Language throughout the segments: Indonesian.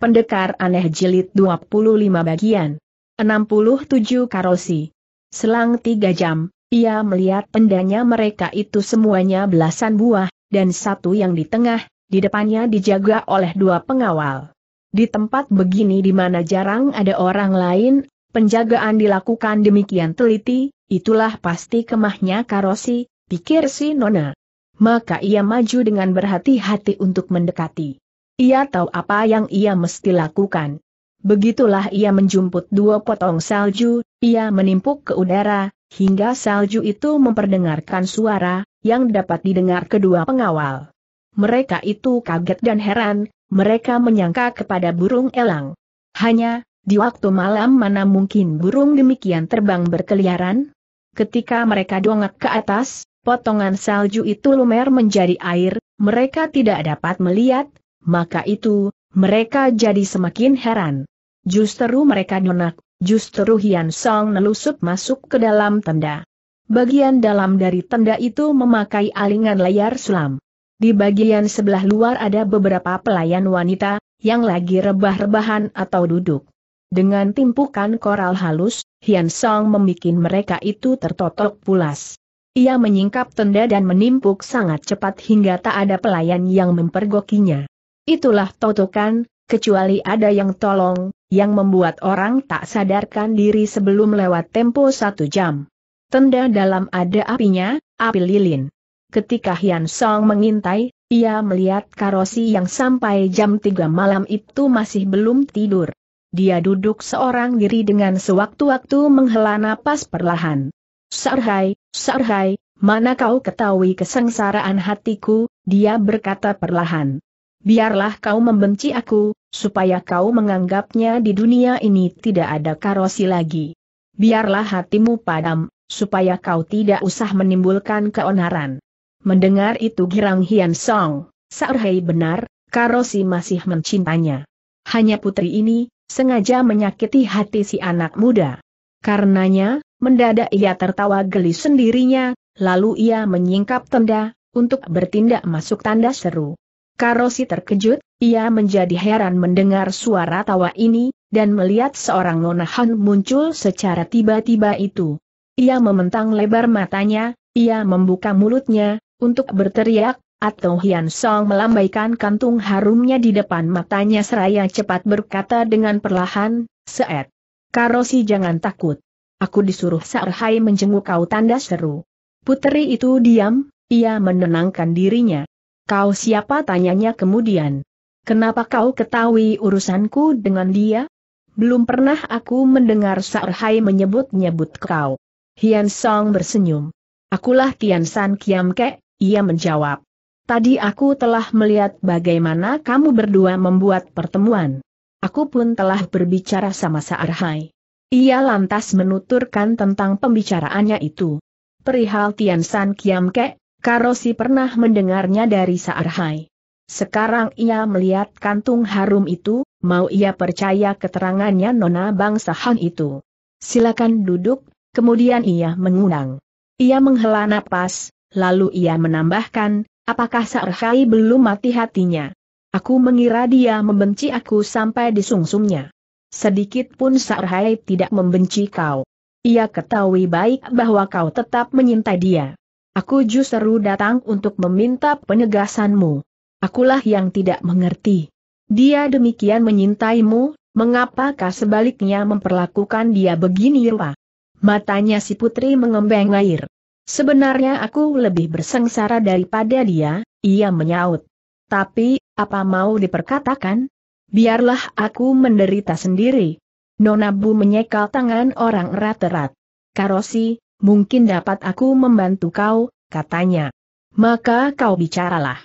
Pendekar Aneh Jilid 25 Bagian 67 Karosi Selang tiga jam, ia melihat pendanya mereka itu semuanya belasan buah, dan satu yang di tengah, di depannya dijaga oleh dua pengawal. Di tempat begini di mana jarang ada orang lain, penjagaan dilakukan demikian teliti, itulah pasti kemahnya Karosi, pikir si Nona. Maka ia maju dengan berhati-hati untuk mendekati. Ia tahu apa yang ia mesti lakukan. Begitulah ia menjumput dua potong salju, ia menimpuk ke udara, hingga salju itu memperdengarkan suara, yang dapat didengar kedua pengawal. Mereka itu kaget dan heran, mereka menyangka kepada burung elang. Hanya, di waktu malam mana mungkin burung demikian terbang berkeliaran? Ketika mereka dongak ke atas, potongan salju itu lumer menjadi air, mereka tidak dapat melihat, maka itu, mereka jadi semakin heran. Justru mereka nyonak, justru Hian Song nelusup masuk ke dalam tenda. Bagian dalam dari tenda itu memakai alingan layar sulam. Di bagian sebelah luar ada beberapa pelayan wanita, yang lagi rebah-rebahan atau duduk. Dengan timpukan koral halus, Hian Song membuat mereka itu tertotok pulas. Ia menyingkap tenda dan menimpuk sangat cepat hingga tak ada pelayan yang mempergokinya. Itulah totokan, kecuali ada yang tolong, yang membuat orang tak sadarkan diri sebelum lewat tempo satu jam. Tenda dalam ada apinya, api lilin. Ketika Hian Song mengintai, ia melihat Karosi yang sampai jam 3 malam itu masih belum tidur. Dia duduk seorang diri dengan sewaktu-waktu menghela napas perlahan. Sarhai, Sarhai, mana kau ketahui kesengsaraan hatiku, dia berkata perlahan biarlah kau membenci aku, supaya kau menganggapnya di dunia ini tidak ada karosi lagi. Biarlah hatimu padam, supaya kau tidak usah menimbulkan keonaran. Mendengar itu Girang Hian Song, Saurhei benar, Karosi masih mencintanya. Hanya putri ini, sengaja menyakiti hati si anak muda. Karenanya, mendadak ia tertawa geli sendirinya, lalu ia menyingkap tenda, untuk bertindak masuk tanda seru. Karosi terkejut, ia menjadi heran mendengar suara tawa ini, dan melihat seorang nonahan muncul secara tiba-tiba itu. Ia mementang lebar matanya, ia membuka mulutnya, untuk berteriak, atau Hian Song melambaikan kantung harumnya di depan matanya seraya cepat berkata dengan perlahan, Seet. Karosi jangan takut. Aku disuruh Sarhai menjenguk kau tanda seru. Putri itu diam, ia menenangkan dirinya. Kau siapa tanyanya kemudian? Kenapa kau ketahui urusanku dengan dia? Belum pernah aku mendengar Sarhai menyebut-nyebut kau. Hian Song bersenyum. Akulah Tian San Kiam Ke, ia menjawab. Tadi aku telah melihat bagaimana kamu berdua membuat pertemuan. Aku pun telah berbicara sama Sarhai. Ia lantas menuturkan tentang pembicaraannya itu. Perihal Tian San Kiam Ke, Karosi pernah mendengarnya dari Saarhai. Sekarang ia melihat kantung harum itu, mau ia percaya keterangannya Nona Bangsa Han itu. Silakan duduk, kemudian ia mengundang. Ia menghela napas, lalu ia menambahkan, apakah Saarhai belum mati hatinya? Aku mengira dia membenci aku sampai di disungsumnya. Sedikit pun Saarhai tidak membenci kau. Ia ketahui baik bahwa kau tetap menyintai dia. Aku justru datang untuk meminta penegasanmu. Akulah yang tidak mengerti. Dia demikian menyintaimu, mengapakah sebaliknya memperlakukan dia begini rupa? Matanya si putri mengembang air. Sebenarnya aku lebih bersengsara daripada dia, ia menyaut. Tapi, apa mau diperkatakan? Biarlah aku menderita sendiri. Nona Bu menyekal tangan orang erat-erat. Karosi, mungkin dapat aku membantu kau, katanya. Maka kau bicaralah.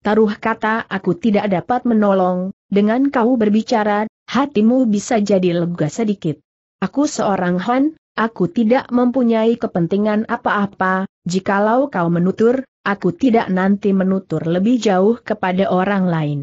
Taruh kata aku tidak dapat menolong, dengan kau berbicara, hatimu bisa jadi lega sedikit. Aku seorang Han, aku tidak mempunyai kepentingan apa-apa, jikalau kau menutur, aku tidak nanti menutur lebih jauh kepada orang lain.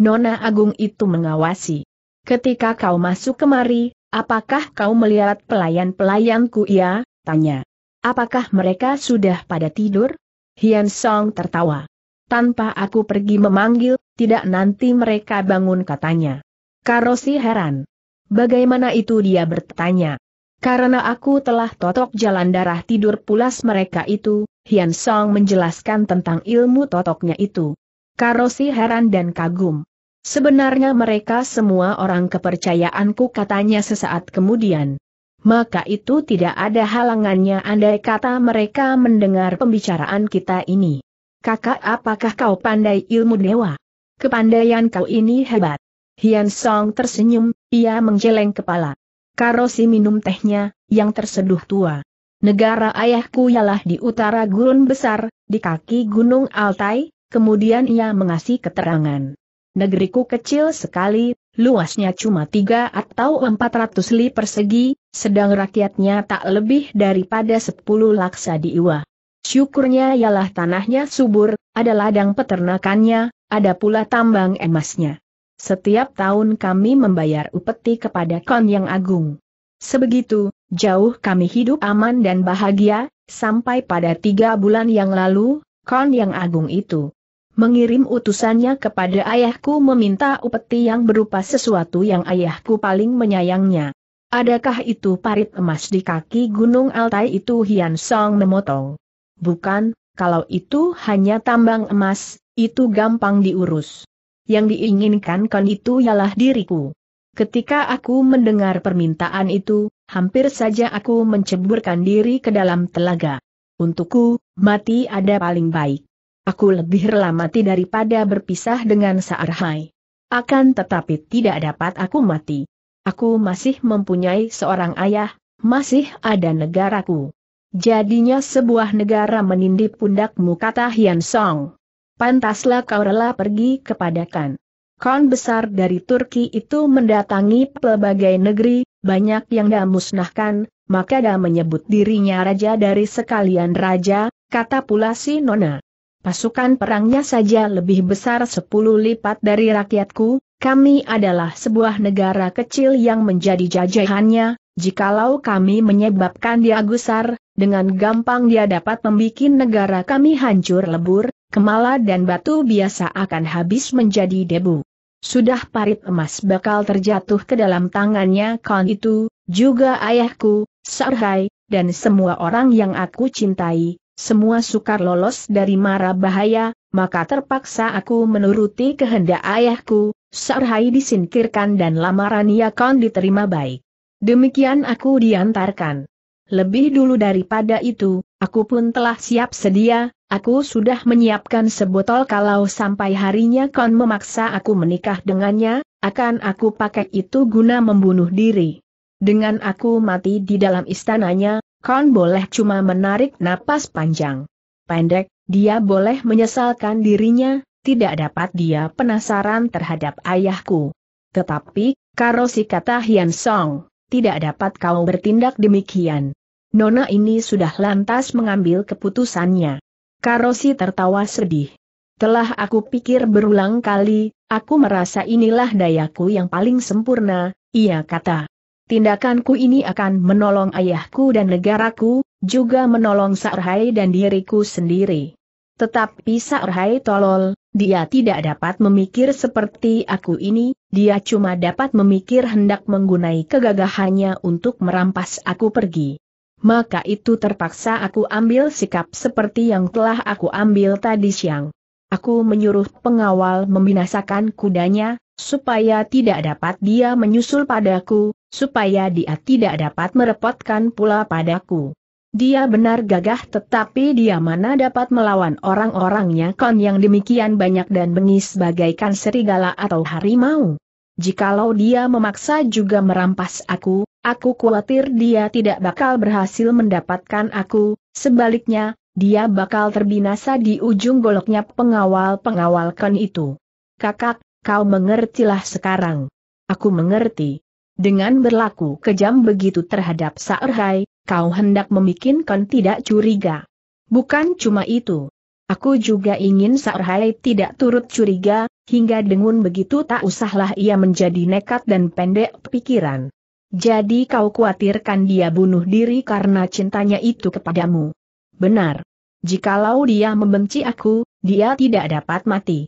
Nona Agung itu mengawasi. Ketika kau masuk kemari, apakah kau melihat pelayan-pelayanku ya, Tanya. Apakah mereka sudah pada tidur? Hian Song tertawa. Tanpa aku pergi memanggil, tidak nanti mereka bangun katanya. Karosi heran. Bagaimana itu dia bertanya. Karena aku telah totok jalan darah tidur pulas mereka itu, Hian Song menjelaskan tentang ilmu totoknya itu. Karosi heran dan kagum. Sebenarnya mereka semua orang kepercayaanku katanya sesaat kemudian maka itu tidak ada halangannya andai kata mereka mendengar pembicaraan kita ini. Kakak apakah kau pandai ilmu dewa? Kepandaian kau ini hebat. Hian Song tersenyum, ia menggeleng kepala. Karosi minum tehnya, yang terseduh tua. Negara ayahku ialah di utara gurun besar, di kaki gunung Altai, kemudian ia mengasih keterangan. Negeriku kecil sekali, luasnya cuma tiga atau empat ratus li persegi, sedang rakyatnya tak lebih daripada sepuluh laksa di Iwa. Syukurnya ialah tanahnya subur, ada ladang peternakannya, ada pula tambang emasnya. Setiap tahun kami membayar upeti kepada kon yang agung. Sebegitu, jauh kami hidup aman dan bahagia, sampai pada tiga bulan yang lalu, kon yang agung itu mengirim utusannya kepada ayahku meminta upeti yang berupa sesuatu yang ayahku paling menyayangnya. Adakah itu parit emas di kaki Gunung Altai itu Hian Song memotong? Bukan, kalau itu hanya tambang emas, itu gampang diurus. Yang diinginkan kan itu ialah diriku. Ketika aku mendengar permintaan itu, hampir saja aku menceburkan diri ke dalam telaga. Untukku, mati ada paling baik. Aku lebih rela mati daripada berpisah dengan Saarhai. Akan tetapi tidak dapat aku mati. Aku masih mempunyai seorang ayah, masih ada negaraku. Jadinya sebuah negara menindih pundakmu kata Hian Song. Pantaslah kau rela pergi kepada Khan Kon besar dari Turki itu mendatangi pelbagai negeri, banyak yang dah musnahkan, maka dah menyebut dirinya raja dari sekalian raja, kata pula si Nona. Pasukan perangnya saja lebih besar sepuluh lipat dari rakyatku, kami adalah sebuah negara kecil yang menjadi jajahannya, jikalau kami menyebabkan dia gusar, dengan gampang dia dapat membuat negara kami hancur lebur, kemala dan batu biasa akan habis menjadi debu. Sudah parit emas bakal terjatuh ke dalam tangannya kan itu, juga ayahku, Sarhai, dan semua orang yang aku cintai, semua sukar lolos dari mara bahaya, maka terpaksa aku menuruti kehendak ayahku, Sarhai disingkirkan dan lamaran Yakon diterima baik. Demikian aku diantarkan. Lebih dulu daripada itu, aku pun telah siap sedia, aku sudah menyiapkan sebotol kalau sampai harinya kon memaksa aku menikah dengannya, akan aku pakai itu guna membunuh diri. Dengan aku mati di dalam istananya, Kan boleh cuma menarik napas panjang. Pendek, dia boleh menyesalkan dirinya, tidak dapat dia penasaran terhadap ayahku. Tetapi, karosi kata Hian Song, tidak dapat kau bertindak demikian. Nona ini sudah lantas mengambil keputusannya. Karosi tertawa sedih. Telah aku pikir berulang kali, aku merasa inilah dayaku yang paling sempurna, ia kata. Tindakanku ini akan menolong ayahku dan negaraku, juga menolong Sa'rhai dan diriku sendiri. Tetapi Sa'rhai tolol, dia tidak dapat memikir seperti aku ini, dia cuma dapat memikir hendak menggunai kegagahannya untuk merampas aku pergi. Maka itu terpaksa aku ambil sikap seperti yang telah aku ambil tadi siang. Aku menyuruh pengawal membinasakan kudanya, supaya tidak dapat dia menyusul padaku, supaya dia tidak dapat merepotkan pula padaku. Dia benar gagah tetapi dia mana dapat melawan orang-orangnya kon yang demikian banyak dan bengis bagaikan serigala atau harimau. Jikalau dia memaksa juga merampas aku, aku khawatir dia tidak bakal berhasil mendapatkan aku, sebaliknya, dia bakal terbinasa di ujung goloknya pengawal-pengawal kon itu. Kakak, kau mengertilah sekarang. Aku mengerti. Dengan berlaku kejam begitu terhadap Saerhai, kau hendak memikirkan tidak curiga. Bukan cuma itu. Aku juga ingin Saerhai tidak turut curiga, hingga dengun begitu tak usahlah ia menjadi nekat dan pendek pikiran. Jadi kau khawatirkan dia bunuh diri karena cintanya itu kepadamu. Benar. Jikalau dia membenci aku, dia tidak dapat mati.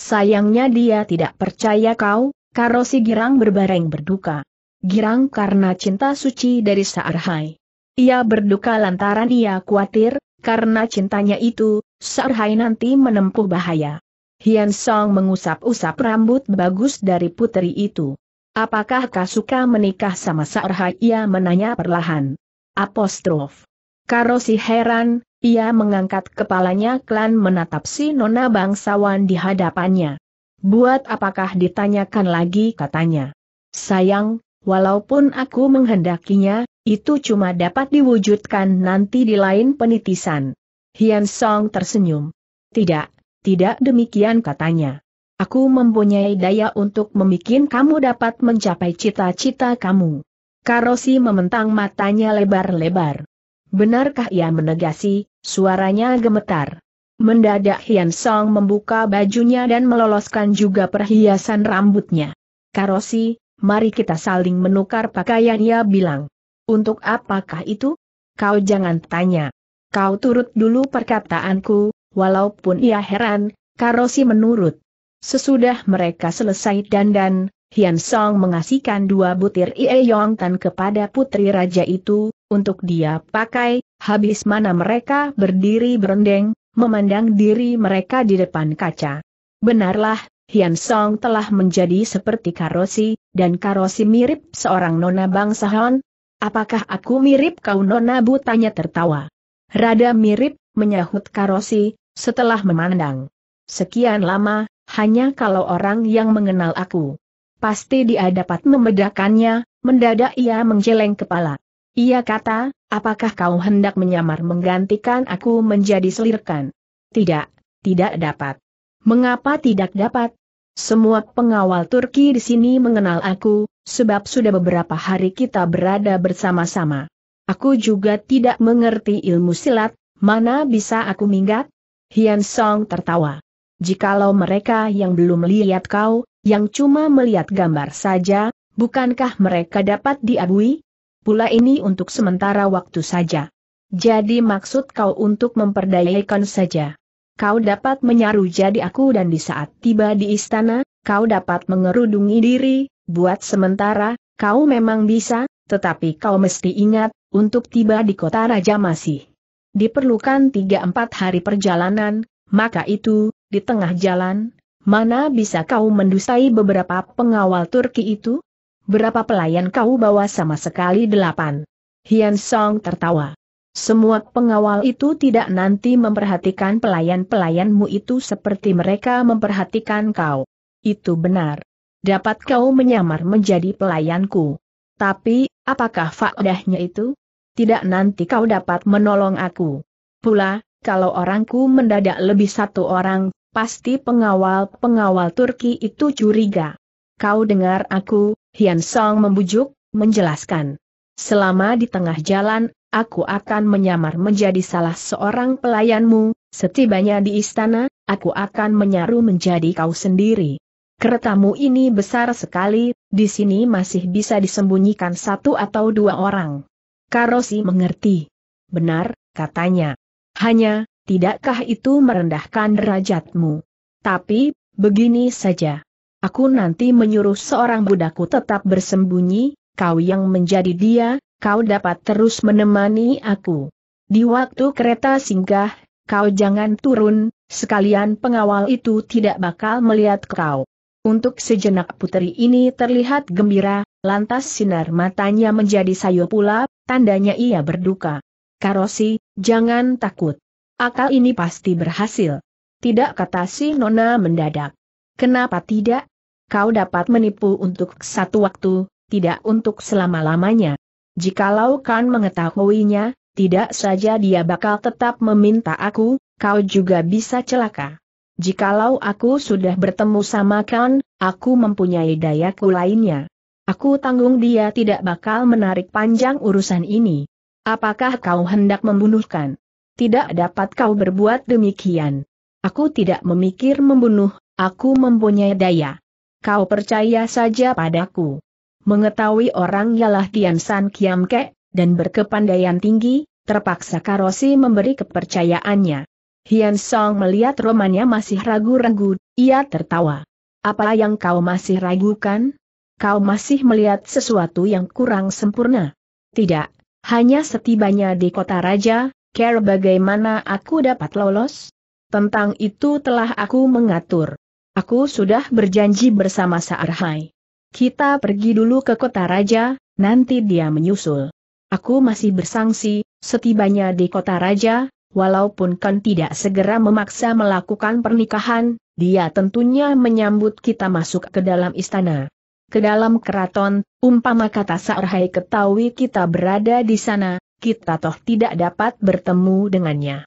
Sayangnya dia tidak percaya kau, Karo si girang berbareng berduka girang karena cinta suci dari Saarhai. Ia berduka lantaran ia khawatir, karena cintanya itu, Saarhai nanti menempuh bahaya. Hian Song mengusap-usap rambut bagus dari putri itu. Apakah kau suka menikah sama Saarhai? Ia menanya perlahan. Apostrof. Karosi heran, ia mengangkat kepalanya klan menatap si nona bangsawan di hadapannya. Buat apakah ditanyakan lagi katanya. Sayang, Walaupun aku menghendakinya, itu cuma dapat diwujudkan nanti di lain penitisan. Hian Song tersenyum. Tidak, tidak demikian katanya. Aku mempunyai daya untuk membuat kamu dapat mencapai cita-cita kamu. Karosi mementang matanya lebar-lebar. Benarkah ia menegasi, suaranya gemetar. Mendadak Hian Song membuka bajunya dan meloloskan juga perhiasan rambutnya. Karosi, mari kita saling menukar pakaian ia bilang. Untuk apakah itu? Kau jangan tanya. Kau turut dulu perkataanku, walaupun ia heran, Karosi menurut. Sesudah mereka selesai dandan, Hian Song mengasihkan dua butir Ie Yong Tan kepada putri raja itu, untuk dia pakai, habis mana mereka berdiri berendeng, memandang diri mereka di depan kaca. Benarlah, Hian Song telah menjadi seperti Karosi, dan Karosi mirip seorang nona bangsa Han. Apakah aku mirip kau nona butanya tertawa? Rada mirip, menyahut Karosi, setelah memandang. Sekian lama, hanya kalau orang yang mengenal aku. Pasti dia dapat membedakannya, mendadak ia menjeleng kepala. Ia kata, apakah kau hendak menyamar menggantikan aku menjadi selirkan? Tidak, tidak dapat. Mengapa tidak dapat? Semua pengawal Turki di sini mengenal aku, sebab sudah beberapa hari kita berada bersama-sama. Aku juga tidak mengerti ilmu silat, mana bisa aku minggat? Hian Song tertawa. Jikalau mereka yang belum lihat kau, yang cuma melihat gambar saja, bukankah mereka dapat diabui? Pula ini untuk sementara waktu saja. Jadi maksud kau untuk memperdayakan saja kau dapat menyaru jadi aku dan di saat tiba di istana, kau dapat mengerudungi diri, buat sementara, kau memang bisa, tetapi kau mesti ingat, untuk tiba di kota Raja masih diperlukan 3-4 hari perjalanan, maka itu, di tengah jalan, mana bisa kau mendustai beberapa pengawal Turki itu? Berapa pelayan kau bawa sama sekali delapan? Hian Song tertawa. Semua pengawal itu tidak nanti memperhatikan pelayan-pelayanmu itu seperti mereka memperhatikan kau. Itu benar. Dapat kau menyamar menjadi pelayanku. Tapi, apakah faedahnya itu? Tidak nanti kau dapat menolong aku. Pula, kalau orangku mendadak lebih satu orang, pasti pengawal-pengawal Turki itu curiga. Kau dengar aku, Hian Song membujuk, menjelaskan. Selama di tengah jalan, aku akan menyamar menjadi salah seorang pelayanmu, setibanya di istana, aku akan menyaru menjadi kau sendiri. Keretamu ini besar sekali, di sini masih bisa disembunyikan satu atau dua orang. Karosi mengerti. Benar, katanya. Hanya, tidakkah itu merendahkan derajatmu? Tapi, begini saja. Aku nanti menyuruh seorang budakku tetap bersembunyi, kau yang menjadi dia, kau dapat terus menemani aku. Di waktu kereta singgah, kau jangan turun, sekalian pengawal itu tidak bakal melihat kau. Untuk sejenak putri ini terlihat gembira, lantas sinar matanya menjadi sayu pula, tandanya ia berduka. Karosi, jangan takut. Akal ini pasti berhasil. Tidak kata si Nona mendadak. Kenapa tidak? Kau dapat menipu untuk satu waktu, tidak untuk selama-lamanya. Jikalau Kan mengetahuinya, tidak saja dia bakal tetap meminta aku, kau juga bisa celaka. Jikalau aku sudah bertemu sama Kan, aku mempunyai dayaku lainnya. Aku tanggung dia tidak bakal menarik panjang urusan ini. Apakah kau hendak membunuhkan? Tidak dapat kau berbuat demikian. Aku tidak memikir membunuh, aku mempunyai daya. Kau percaya saja padaku. Mengetahui orang ialah Tian San Kiam Ke, dan berkepandaian tinggi, terpaksa Karosi memberi kepercayaannya. Hian Song melihat romannya masih ragu-ragu, ia tertawa. Apa yang kau masih ragukan? Kau masih melihat sesuatu yang kurang sempurna? Tidak, hanya setibanya di kota raja, care bagaimana aku dapat lolos? Tentang itu telah aku mengatur. Aku sudah berjanji bersama Saarhai. Kita pergi dulu ke kota raja, nanti dia menyusul. Aku masih bersangsi, setibanya di kota raja, walaupun kan tidak segera memaksa melakukan pernikahan, dia tentunya menyambut kita masuk ke dalam istana. Ke dalam keraton, umpama kata Saurhai ketahui kita berada di sana, kita toh tidak dapat bertemu dengannya.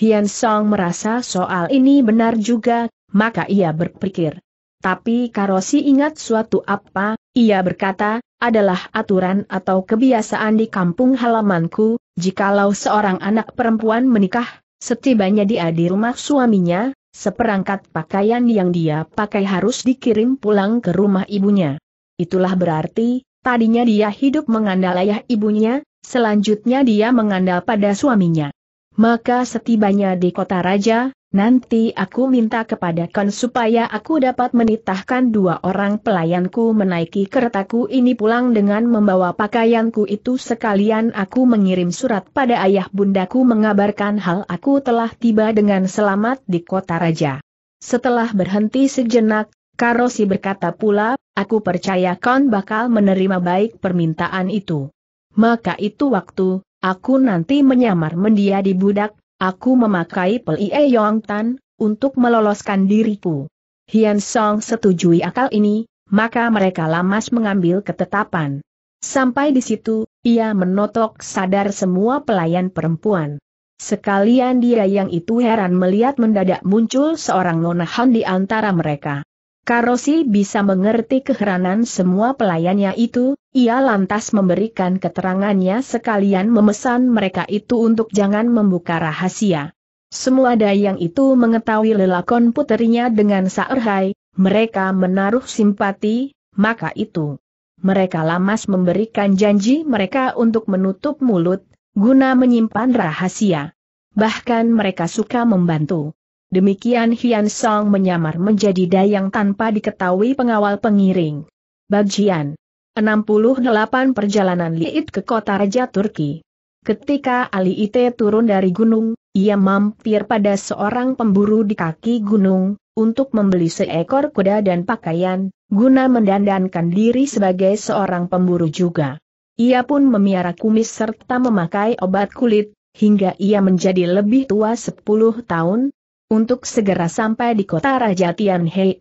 Hian Song merasa soal ini benar juga, maka ia berpikir, tapi Karosi ingat suatu apa, ia berkata, adalah aturan atau kebiasaan di kampung halamanku, jikalau seorang anak perempuan menikah, setibanya dia di rumah suaminya, seperangkat pakaian yang dia pakai harus dikirim pulang ke rumah ibunya. Itulah berarti, tadinya dia hidup mengandal ayah ibunya, selanjutnya dia mengandal pada suaminya. Maka setibanya di kota raja, Nanti aku minta kepada kon supaya aku dapat menitahkan dua orang pelayanku menaiki keretaku ini pulang dengan membawa pakaianku itu sekalian aku mengirim surat pada ayah bundaku mengabarkan hal aku telah tiba dengan selamat di kota raja. Setelah berhenti sejenak, Karosi berkata pula, aku percaya kon bakal menerima baik permintaan itu. Maka itu waktu, aku nanti menyamar mendia di budak, Aku memakai Pelie Yong Tan, untuk meloloskan diriku. Hian Song setujui akal ini, maka mereka lamas mengambil ketetapan. Sampai di situ, ia menotok sadar semua pelayan perempuan. Sekalian dia yang itu heran melihat mendadak muncul seorang nona Han di antara mereka. Karosi bisa mengerti keheranan semua pelayannya itu, ia lantas memberikan keterangannya sekalian memesan mereka itu untuk jangan membuka rahasia. Semua dayang itu mengetahui lelakon puterinya dengan saerhai, mereka menaruh simpati, maka itu. Mereka lamas memberikan janji mereka untuk menutup mulut, guna menyimpan rahasia. Bahkan mereka suka membantu. Demikian Hian Song menyamar menjadi dayang tanpa diketahui pengawal pengiring. Bagian 68 Perjalanan Liit ke Kota Raja Turki Ketika Ali Ite turun dari gunung, ia mampir pada seorang pemburu di kaki gunung, untuk membeli seekor kuda dan pakaian, guna mendandankan diri sebagai seorang pemburu juga. Ia pun memiara kumis serta memakai obat kulit, hingga ia menjadi lebih tua 10 tahun, untuk segera sampai di kota Raja Tianhe,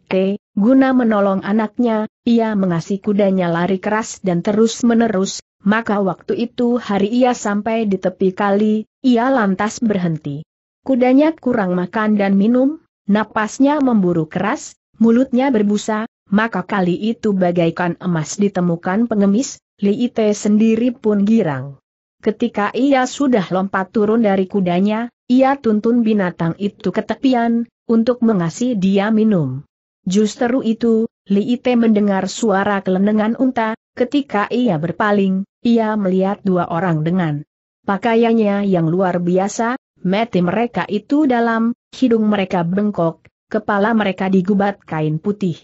guna menolong anaknya, ia mengasih kudanya lari keras dan terus-menerus, maka waktu itu hari ia sampai di tepi kali, ia lantas berhenti. Kudanya kurang makan dan minum, napasnya memburu keras, mulutnya berbusa, maka kali itu bagaikan emas ditemukan pengemis, Li Ite sendiri pun girang. Ketika ia sudah lompat turun dari kudanya, ia tuntun binatang itu ke tepian, untuk mengasih dia minum. Justru itu, Li Ite mendengar suara kelenengan unta, ketika ia berpaling, ia melihat dua orang dengan pakaiannya yang luar biasa, mati mereka itu dalam, hidung mereka bengkok, kepala mereka digubat kain putih.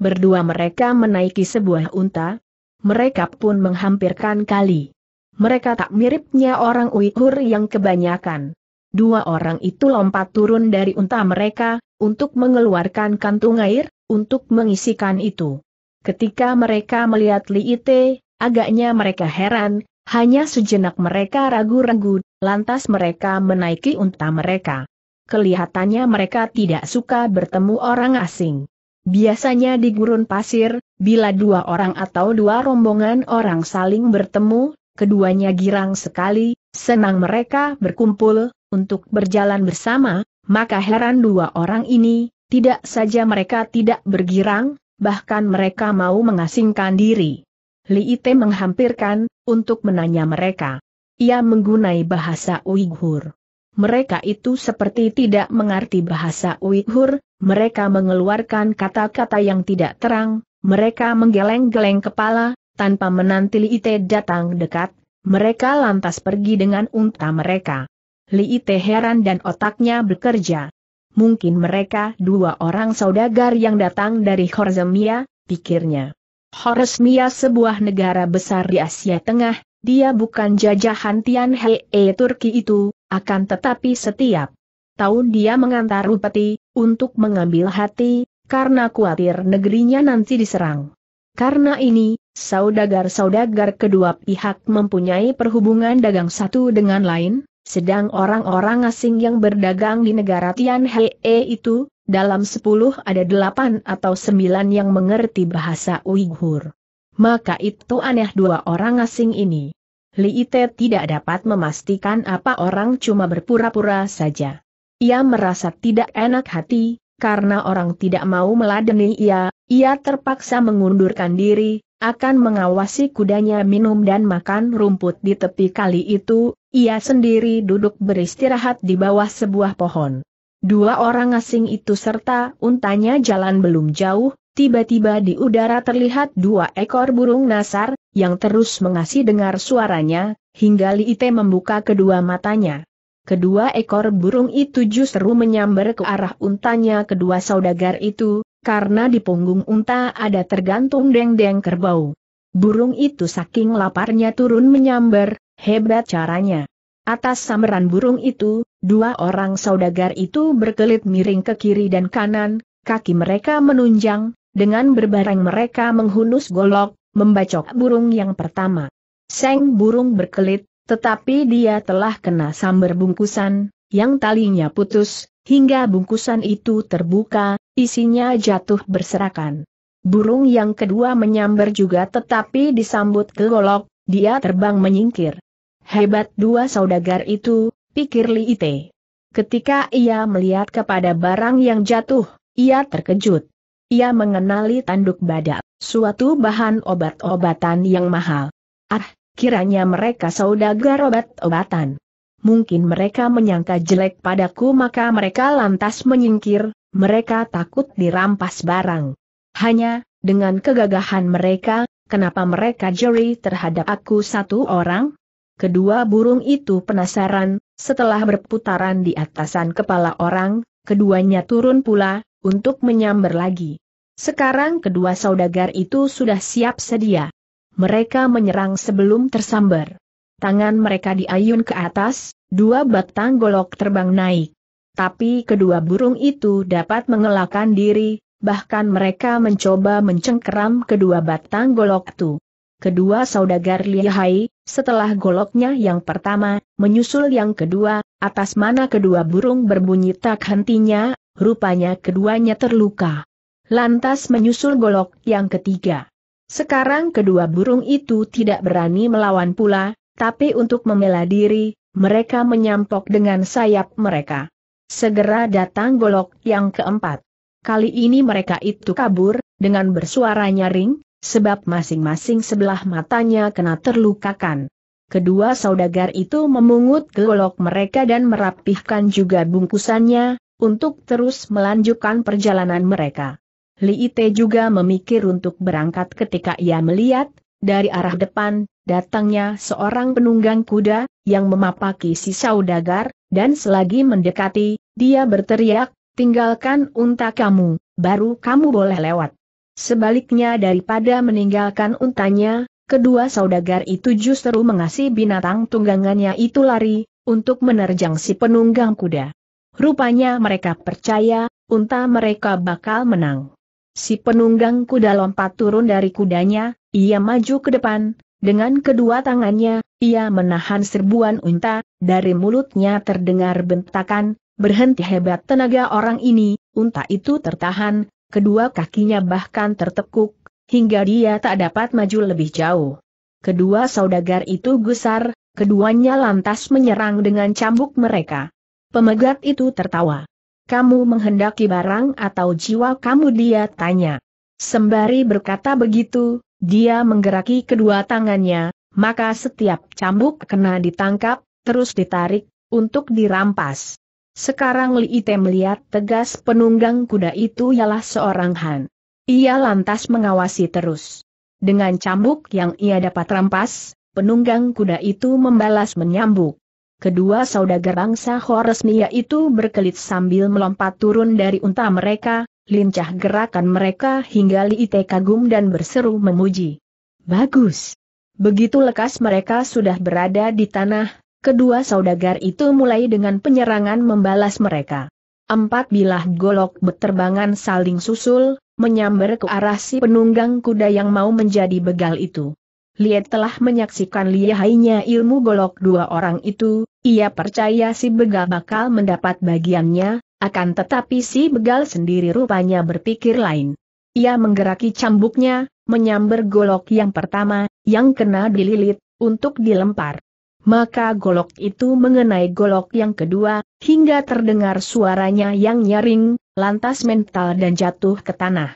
Berdua mereka menaiki sebuah unta, mereka pun menghampirkan kali. Mereka tak miripnya orang Uighur yang kebanyakan Dua orang itu lompat turun dari unta mereka, untuk mengeluarkan kantung air, untuk mengisikan itu. Ketika mereka melihat Li Ite, agaknya mereka heran, hanya sejenak mereka ragu-ragu, lantas mereka menaiki unta mereka. Kelihatannya mereka tidak suka bertemu orang asing. Biasanya di gurun pasir, bila dua orang atau dua rombongan orang saling bertemu, keduanya girang sekali, senang mereka berkumpul, untuk berjalan bersama, maka heran dua orang ini, tidak saja mereka tidak bergirang, bahkan mereka mau mengasingkan diri. Li Ite menghampirkan, untuk menanya mereka. Ia menggunai bahasa Uighur. Mereka itu seperti tidak mengerti bahasa Uighur, mereka mengeluarkan kata-kata yang tidak terang, mereka menggeleng-geleng kepala, tanpa menanti Li Ite datang dekat, mereka lantas pergi dengan unta mereka. Li Ite heran dan otaknya bekerja. Mungkin mereka dua orang saudagar yang datang dari Horzemia, pikirnya. Horesmia sebuah negara besar di Asia Tengah, dia bukan jajahan Tian Tianhe e, Turki itu, akan tetapi setiap tahun dia mengantar upeti, untuk mengambil hati, karena khawatir negerinya nanti diserang. Karena ini, saudagar-saudagar kedua pihak mempunyai perhubungan dagang satu dengan lain, sedang orang-orang asing yang berdagang di negara Tianhe eh, itu, dalam sepuluh ada delapan atau sembilan yang mengerti bahasa Uighur. Maka itu aneh dua orang asing ini. Li Ite tidak dapat memastikan apa orang cuma berpura-pura saja. Ia merasa tidak enak hati, karena orang tidak mau meladeni ia, ia terpaksa mengundurkan diri, akan mengawasi kudanya minum dan makan rumput di tepi kali itu, ia sendiri duduk beristirahat di bawah sebuah pohon. Dua orang asing itu serta untanya jalan belum jauh, tiba-tiba di udara terlihat dua ekor burung nasar, yang terus mengasih dengar suaranya, hingga Li membuka kedua matanya. Kedua ekor burung itu justru menyambar ke arah untanya kedua saudagar itu, karena di punggung unta ada tergantung deng-deng kerbau. Burung itu saking laparnya turun menyambar, Hebat caranya. Atas samaran burung itu, dua orang saudagar itu berkelit miring ke kiri dan kanan, kaki mereka menunjang, dengan berbareng mereka menghunus golok, membacok burung yang pertama. Seng burung berkelit, tetapi dia telah kena samber bungkusan, yang talinya putus, hingga bungkusan itu terbuka, isinya jatuh berserakan. Burung yang kedua menyambar juga tetapi disambut ke golok, dia terbang menyingkir. Hebat dua saudagar itu, pikir Li Ite. Ketika ia melihat kepada barang yang jatuh, ia terkejut. Ia mengenali tanduk badak, suatu bahan obat-obatan yang mahal. Ah, kiranya mereka saudagar obat-obatan. Mungkin mereka menyangka jelek padaku maka mereka lantas menyingkir, mereka takut dirampas barang. Hanya, dengan kegagahan mereka, kenapa mereka jeri terhadap aku satu orang? Kedua burung itu penasaran, setelah berputaran di atasan kepala orang, keduanya turun pula, untuk menyambar lagi. Sekarang kedua saudagar itu sudah siap sedia. Mereka menyerang sebelum tersambar. Tangan mereka diayun ke atas, dua batang golok terbang naik. Tapi kedua burung itu dapat mengelakkan diri, bahkan mereka mencoba mencengkeram kedua batang golok itu kedua saudagar lihai, setelah goloknya yang pertama, menyusul yang kedua, atas mana kedua burung berbunyi tak hentinya, rupanya keduanya terluka. Lantas menyusul golok yang ketiga. Sekarang kedua burung itu tidak berani melawan pula, tapi untuk membela diri, mereka menyampok dengan sayap mereka. Segera datang golok yang keempat. Kali ini mereka itu kabur, dengan bersuara nyaring, sebab masing-masing sebelah matanya kena terlukakan. Kedua saudagar itu memungut golok mereka dan merapihkan juga bungkusannya, untuk terus melanjutkan perjalanan mereka. Li Ite juga memikir untuk berangkat ketika ia melihat, dari arah depan, datangnya seorang penunggang kuda, yang memapaki si saudagar, dan selagi mendekati, dia berteriak, tinggalkan unta kamu, baru kamu boleh lewat. Sebaliknya daripada meninggalkan untanya, kedua saudagar itu justru mengasih binatang tunggangannya itu lari, untuk menerjang si penunggang kuda. Rupanya mereka percaya, unta mereka bakal menang. Si penunggang kuda lompat turun dari kudanya, ia maju ke depan, dengan kedua tangannya, ia menahan serbuan unta, dari mulutnya terdengar bentakan, berhenti hebat tenaga orang ini, unta itu tertahan, kedua kakinya bahkan tertekuk, hingga dia tak dapat maju lebih jauh. Kedua saudagar itu gusar, keduanya lantas menyerang dengan cambuk mereka. Pemegat itu tertawa. Kamu menghendaki barang atau jiwa kamu dia tanya. Sembari berkata begitu, dia menggeraki kedua tangannya, maka setiap cambuk kena ditangkap, terus ditarik, untuk dirampas. Sekarang Li Ite melihat tegas penunggang kuda itu ialah seorang Han. Ia lantas mengawasi terus. Dengan cambuk yang ia dapat rampas, penunggang kuda itu membalas menyambuk. Kedua saudagar bangsa Horesmia itu berkelit sambil melompat turun dari unta mereka, lincah gerakan mereka hingga Li Ite kagum dan berseru memuji. Bagus! Begitu lekas mereka sudah berada di tanah, kedua saudagar itu mulai dengan penyerangan membalas mereka. Empat bilah golok beterbangan saling susul, menyambar ke arah si penunggang kuda yang mau menjadi begal itu. Liet telah menyaksikan lihainya ilmu golok dua orang itu, ia percaya si begal bakal mendapat bagiannya, akan tetapi si begal sendiri rupanya berpikir lain. Ia menggeraki cambuknya, menyambar golok yang pertama, yang kena dililit, untuk dilempar. Maka golok itu mengenai golok yang kedua, hingga terdengar suaranya yang nyaring, lantas mental dan jatuh ke tanah.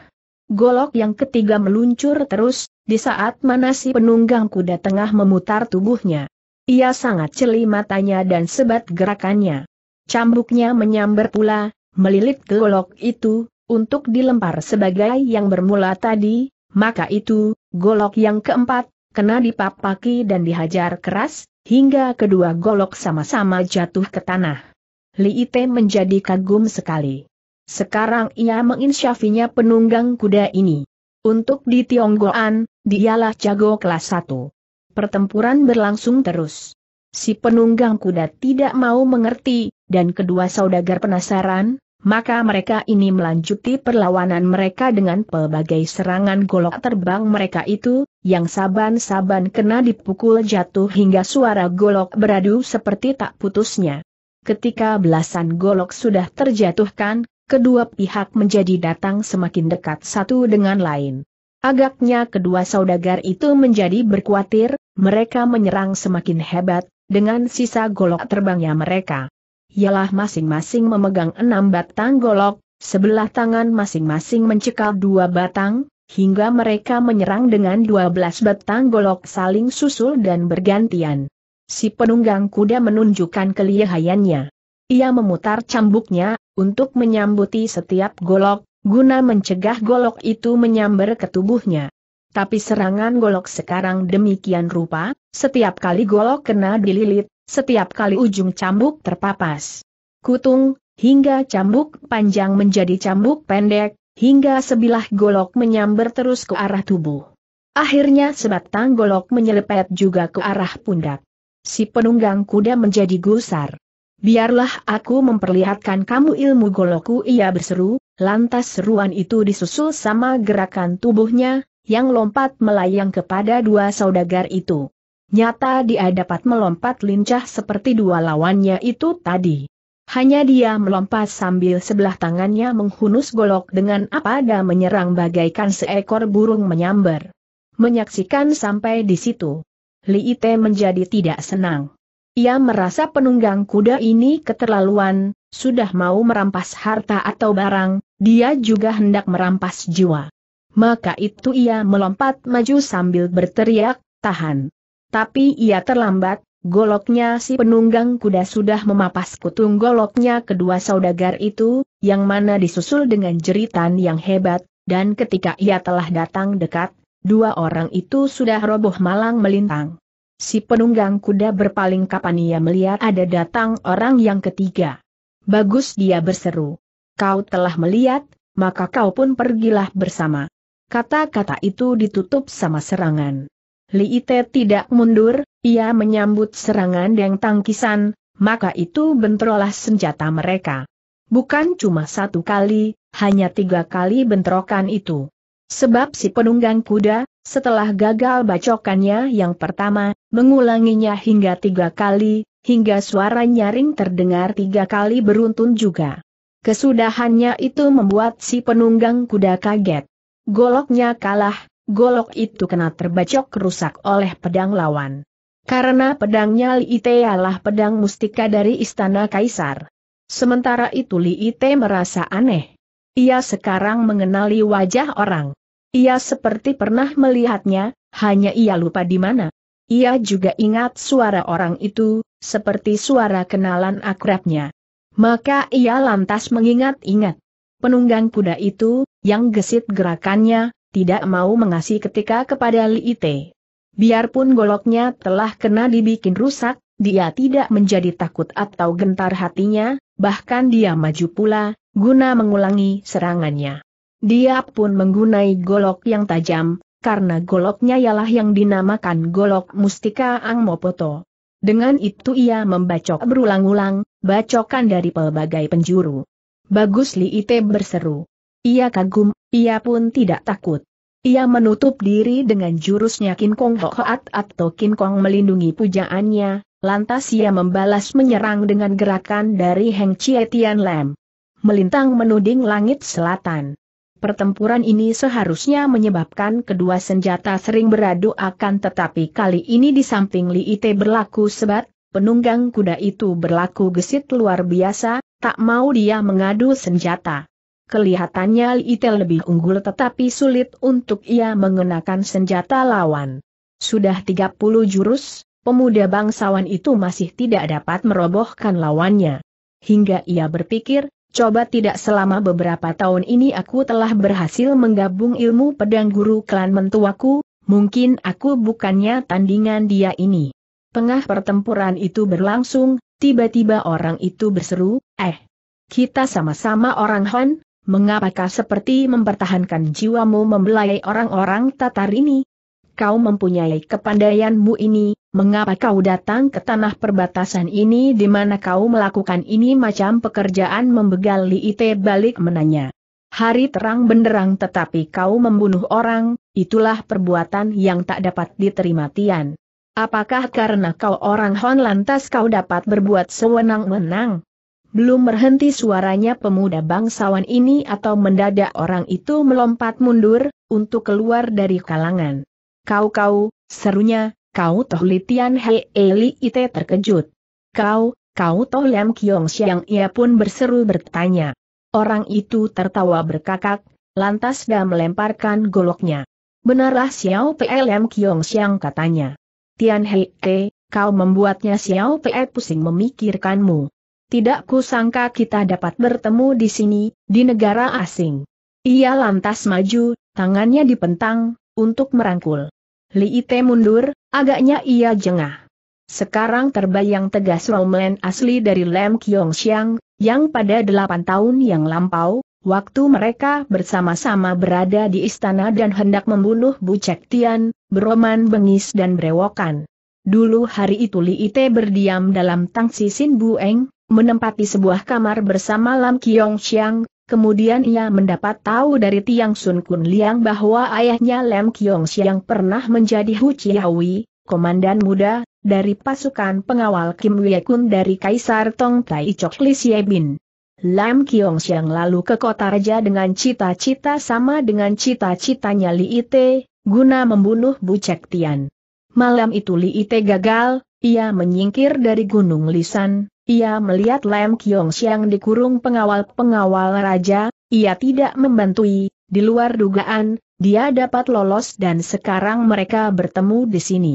Golok yang ketiga meluncur terus, di saat mana si penunggang kuda tengah memutar tubuhnya. Ia sangat celi matanya dan sebat gerakannya. Cambuknya menyambar pula, melilit ke golok itu, untuk dilempar sebagai yang bermula tadi, maka itu, golok yang keempat, kena dipapaki dan dihajar keras, hingga kedua golok sama-sama jatuh ke tanah. Li Ite menjadi kagum sekali. Sekarang ia menginsyafinya penunggang kuda ini. Untuk di Tionggoan, dialah jago kelas 1. Pertempuran berlangsung terus. Si penunggang kuda tidak mau mengerti, dan kedua saudagar penasaran, maka mereka ini melanjuti perlawanan mereka dengan pelbagai serangan golok terbang mereka itu, yang saban-saban kena dipukul jatuh hingga suara golok beradu seperti tak putusnya. Ketika belasan golok sudah terjatuhkan, kedua pihak menjadi datang semakin dekat satu dengan lain. Agaknya kedua saudagar itu menjadi berkuatir, mereka menyerang semakin hebat, dengan sisa golok terbangnya mereka. Ialah masing-masing memegang enam batang golok, sebelah tangan masing-masing mencekal dua batang, hingga mereka menyerang dengan 12 batang golok saling susul dan bergantian. Si penunggang kuda menunjukkan kelihayannya. Ia memutar cambuknya, untuk menyambuti setiap golok, guna mencegah golok itu menyambar ke tubuhnya. Tapi serangan golok sekarang demikian rupa, setiap kali golok kena dililit, setiap kali ujung cambuk terpapas. Kutung, hingga cambuk panjang menjadi cambuk pendek, hingga sebilah golok menyambar terus ke arah tubuh. Akhirnya sebatang golok menyelepet juga ke arah pundak. Si penunggang kuda menjadi gusar. Biarlah aku memperlihatkan kamu ilmu golokku ia berseru, lantas seruan itu disusul sama gerakan tubuhnya, yang lompat melayang kepada dua saudagar itu. Nyata dia dapat melompat lincah seperti dua lawannya itu tadi. Hanya dia melompat sambil sebelah tangannya menghunus golok dengan apa ada menyerang bagaikan seekor burung menyambar. Menyaksikan sampai di situ. Li Ite menjadi tidak senang. Ia merasa penunggang kuda ini keterlaluan, sudah mau merampas harta atau barang, dia juga hendak merampas jiwa. Maka itu ia melompat maju sambil berteriak, tahan. Tapi ia terlambat, Goloknya si penunggang kuda sudah memapas kutung goloknya kedua saudagar itu, yang mana disusul dengan jeritan yang hebat, dan ketika ia telah datang dekat, dua orang itu sudah roboh malang melintang. Si penunggang kuda berpaling kapan ia melihat ada datang orang yang ketiga. Bagus dia berseru. Kau telah melihat, maka kau pun pergilah bersama. Kata-kata itu ditutup sama serangan. Li Ite tidak mundur, ia menyambut serangan Deng Tangkisan, maka itu bentrolah senjata mereka. Bukan cuma satu kali, hanya tiga kali bentrokan itu. Sebab si penunggang kuda, setelah gagal bacokannya yang pertama, mengulanginya hingga tiga kali, hingga suara nyaring terdengar tiga kali beruntun juga. Kesudahannya itu membuat si penunggang kuda kaget. Goloknya kalah, golok itu kena terbacok rusak oleh pedang lawan. Karena pedangnya Li ialah pedang mustika dari Istana Kaisar. Sementara itu Li Ite merasa aneh. Ia sekarang mengenali wajah orang. Ia seperti pernah melihatnya, hanya ia lupa di mana. Ia juga ingat suara orang itu, seperti suara kenalan akrabnya. Maka ia lantas mengingat-ingat. Penunggang kuda itu, yang gesit gerakannya, tidak mau mengasih ketika kepada Li Ite. Biarpun goloknya telah kena dibikin rusak, dia tidak menjadi takut atau gentar hatinya, bahkan dia maju pula, guna mengulangi serangannya. Dia pun menggunai golok yang tajam, karena goloknya ialah yang dinamakan golok mustika Angmopoto. Dengan itu ia membacok berulang-ulang, bacokan dari pelbagai penjuru. Bagus Li Ite berseru. Ia kagum, ia pun tidak takut. Ia menutup diri dengan jurusnya Kin Kong Hoat atau Kin Kong melindungi pujaannya, lantas ia membalas menyerang dengan gerakan dari Heng Chie Tian Lam. Melintang menuding langit selatan. Pertempuran ini seharusnya menyebabkan kedua senjata sering beradu akan tetapi kali ini di samping Li Ite berlaku sebat, penunggang kuda itu berlaku gesit luar biasa, tak mau dia mengadu senjata. Kelihatannya Liite lebih unggul tetapi sulit untuk ia mengenakan senjata lawan. Sudah 30 jurus, pemuda bangsawan itu masih tidak dapat merobohkan lawannya. Hingga ia berpikir, coba tidak selama beberapa tahun ini aku telah berhasil menggabung ilmu pedang guru klan mentuaku, mungkin aku bukannya tandingan dia ini. Tengah pertempuran itu berlangsung, tiba-tiba orang itu berseru, eh, kita sama-sama orang Han mengapakah seperti mempertahankan jiwamu membelai orang-orang Tatar ini? Kau mempunyai kepandaianmu ini, mengapa kau datang ke tanah perbatasan ini di mana kau melakukan ini macam pekerjaan membegal Liite balik menanya. Hari terang benderang tetapi kau membunuh orang, itulah perbuatan yang tak dapat diterima Tian. Apakah karena kau orang Hon lantas kau dapat berbuat sewenang-wenang? Belum berhenti suaranya pemuda bangsawan ini atau mendadak orang itu melompat mundur, untuk keluar dari kalangan. Kau-kau, serunya, kau Toh Litian Hei Eli Ite terkejut. Kau, kau Toh Lam Kiong Siang ia pun berseru bertanya. Orang itu tertawa berkakak, lantas dan melemparkan goloknya. Benarlah Xiao Lem Kiong Siang katanya. Tian Hei e, kau membuatnya Xiao Pe pusing memikirkanmu tidak kusangka kita dapat bertemu di sini, di negara asing. Ia lantas maju, tangannya dipentang, untuk merangkul. Li Ite mundur, agaknya ia jengah. Sekarang terbayang tegas Roman asli dari Lam Kiong Xiang, yang pada delapan tahun yang lampau, waktu mereka bersama-sama berada di istana dan hendak membunuh Bu Cek Tian, beroman bengis dan berewokan. Dulu hari itu Li Ite berdiam dalam tangsi Sin Bu Eng menempati sebuah kamar bersama Lam Kiong Xiang, kemudian ia mendapat tahu dari Tiang Sun Kun Liang bahwa ayahnya Lam Kiong Xiang pernah menjadi Hu Chiawi, komandan muda, dari pasukan pengawal Kim Wei Kun dari Kaisar Tong Tai Chok Li Xie Bin. Lam Kiong Xiang lalu ke kota raja dengan cita-cita sama dengan cita-citanya Li Ite, guna membunuh Bu Cek Tian. Malam itu Li Ite gagal, ia menyingkir dari Gunung Lisan, ia melihat Lam Kiong Siang dikurung pengawal-pengawal raja, ia tidak membantui, di luar dugaan, dia dapat lolos dan sekarang mereka bertemu di sini.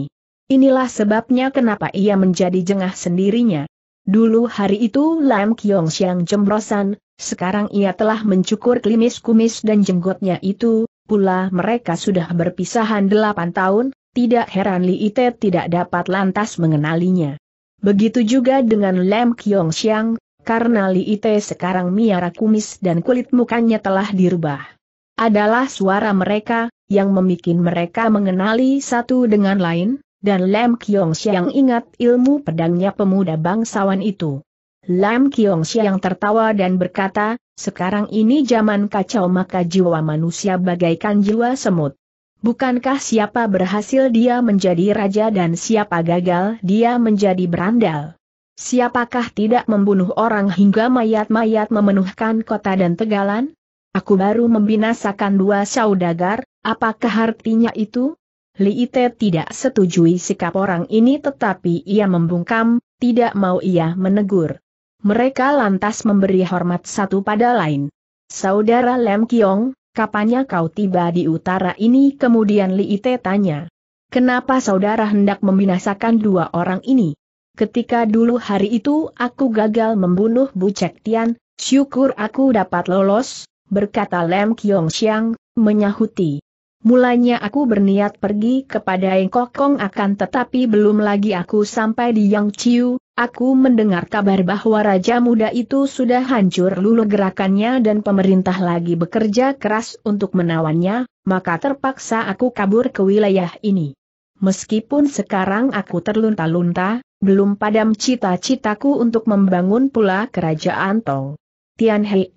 Inilah sebabnya kenapa ia menjadi jengah sendirinya. Dulu hari itu Lam Kiong Siang jembrosan, sekarang ia telah mencukur klimis kumis dan jenggotnya itu, pula mereka sudah berpisahan delapan tahun, tidak heran Li Ite tidak dapat lantas mengenalinya. Begitu juga dengan Lem Kyong Xiang, karena Li Ite sekarang miara kumis dan kulit mukanya telah dirubah. Adalah suara mereka, yang memikin mereka mengenali satu dengan lain, dan Lam Kyong Xiang ingat ilmu pedangnya pemuda bangsawan itu. Lam Kyong Xiang tertawa dan berkata, sekarang ini zaman kacau maka jiwa manusia bagaikan jiwa semut. Bukankah siapa berhasil dia menjadi raja dan siapa gagal dia menjadi berandal? Siapakah tidak membunuh orang hingga mayat-mayat memenuhkan kota dan tegalan? Aku baru membinasakan dua saudagar, apakah artinya itu? Li Ite tidak setujui sikap orang ini tetapi ia membungkam, tidak mau ia menegur. Mereka lantas memberi hormat satu pada lain. Saudara Lem Kiong, kapannya kau tiba di utara ini? Kemudian Li Ite tanya. Kenapa saudara hendak membinasakan dua orang ini? Ketika dulu hari itu aku gagal membunuh Bu Cek Tian, syukur aku dapat lolos, berkata Lem Kiong Xiang, menyahuti. Mulanya aku berniat pergi kepada Eng Kokong akan tetapi belum lagi aku sampai di Yang Chiu, aku mendengar kabar bahwa Raja Muda itu sudah hancur luluh gerakannya dan pemerintah lagi bekerja keras untuk menawannya, maka terpaksa aku kabur ke wilayah ini. Meskipun sekarang aku terlunta-lunta, belum padam cita-citaku untuk membangun pula kerajaan Tong. Tian Hei,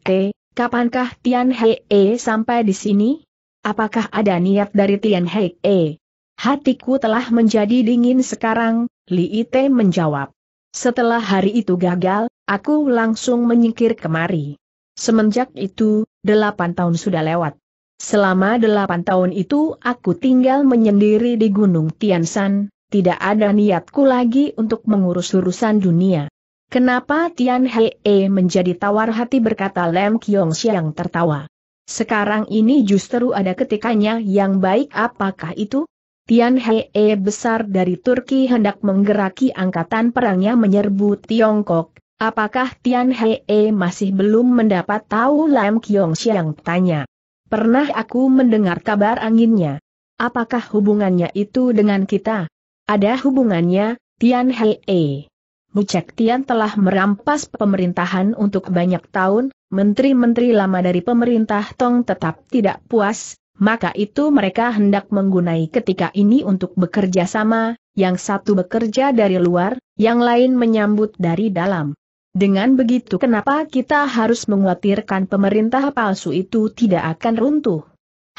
kapankah Tian Hei e sampai di sini? Apakah ada niat dari Tian Hei E? Hatiku telah menjadi dingin sekarang, Li Ite menjawab. Setelah hari itu gagal, aku langsung menyingkir kemari. Semenjak itu, delapan tahun sudah lewat. Selama delapan tahun itu aku tinggal menyendiri di Gunung Tian Tiansan, tidak ada niatku lagi untuk mengurus urusan dunia. Kenapa Tian Hei e menjadi tawar hati berkata Lem Kiong Siang tertawa. Sekarang ini justru ada ketikanya yang baik apakah itu? Tian Hee besar dari Turki hendak menggeraki angkatan perangnya menyerbu Tiongkok. Apakah Tian Hee masih belum mendapat tahu Lam Kiong Xiang tanya. Pernah aku mendengar kabar anginnya. Apakah hubungannya itu dengan kita? Ada hubungannya, Tian Hee. Mucek Tian telah merampas pemerintahan untuk banyak tahun, menteri-menteri lama dari pemerintah Tong tetap tidak puas, maka itu mereka hendak menggunai ketika ini untuk bekerja sama, yang satu bekerja dari luar, yang lain menyambut dari dalam. Dengan begitu kenapa kita harus mengkhawatirkan pemerintah palsu itu tidak akan runtuh?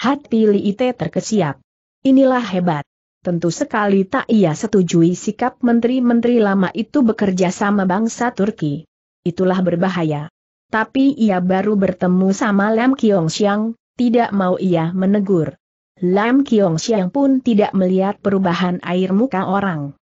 Hati Li Ite terkesiap. Inilah hebat tentu sekali tak ia setujui sikap menteri-menteri lama itu bekerja sama bangsa Turki. Itulah berbahaya. Tapi ia baru bertemu sama Lam Kiong Siang, tidak mau ia menegur. Lam Kiong Siang pun tidak melihat perubahan air muka orang.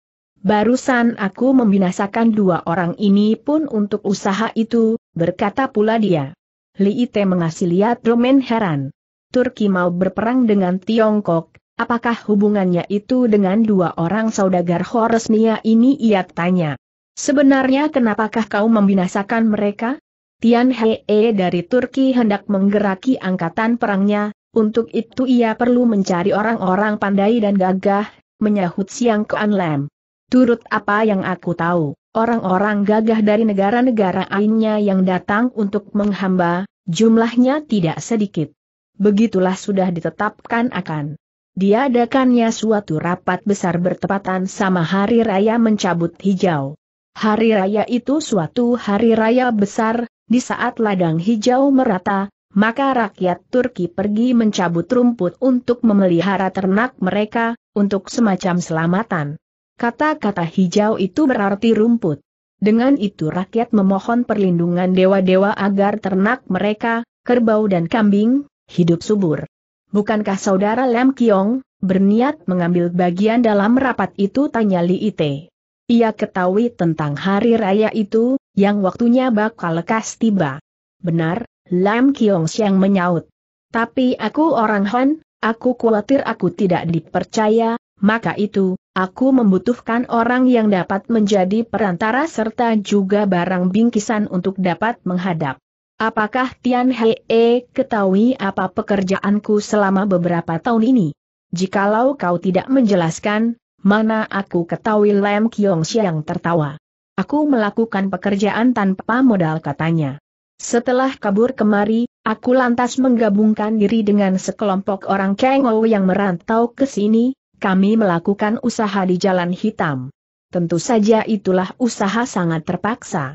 Barusan aku membinasakan dua orang ini pun untuk usaha itu, berkata pula dia. Li Ite mengasih lihat Roman heran. Turki mau berperang dengan Tiongkok, Apakah hubungannya itu dengan dua orang saudagar Horesnia ini ia tanya. Sebenarnya kenapakah kau membinasakan mereka? Tian Hee dari Turki hendak menggeraki angkatan perangnya, untuk itu ia perlu mencari orang-orang pandai dan gagah, menyahut Siang ke Lam. Turut apa yang aku tahu, orang-orang gagah dari negara-negara lainnya yang datang untuk menghamba, jumlahnya tidak sedikit. Begitulah sudah ditetapkan akan Diadakannya suatu rapat besar bertepatan sama Hari Raya mencabut hijau. Hari Raya itu suatu hari raya besar, di saat ladang hijau merata, maka rakyat Turki pergi mencabut rumput untuk memelihara ternak mereka, untuk semacam selamatan. Kata-kata hijau itu berarti rumput. Dengan itu rakyat memohon perlindungan dewa-dewa agar ternak mereka, kerbau dan kambing, hidup subur bukankah saudara Lem Kiong, berniat mengambil bagian dalam rapat itu tanya Li Ite. Ia ketahui tentang hari raya itu, yang waktunya bakal lekas tiba. Benar, Lam Kiong Siang menyaut. Tapi aku orang Han, aku khawatir aku tidak dipercaya, maka itu, aku membutuhkan orang yang dapat menjadi perantara serta juga barang bingkisan untuk dapat menghadap. Apakah Tian Hee eh, ketahui apa pekerjaanku selama beberapa tahun ini? Jikalau kau tidak menjelaskan, mana aku ketahui Lam Kiong Siang tertawa. Aku melakukan pekerjaan tanpa modal katanya. Setelah kabur kemari, aku lantas menggabungkan diri dengan sekelompok orang Ou yang merantau ke sini, kami melakukan usaha di jalan hitam. Tentu saja itulah usaha sangat terpaksa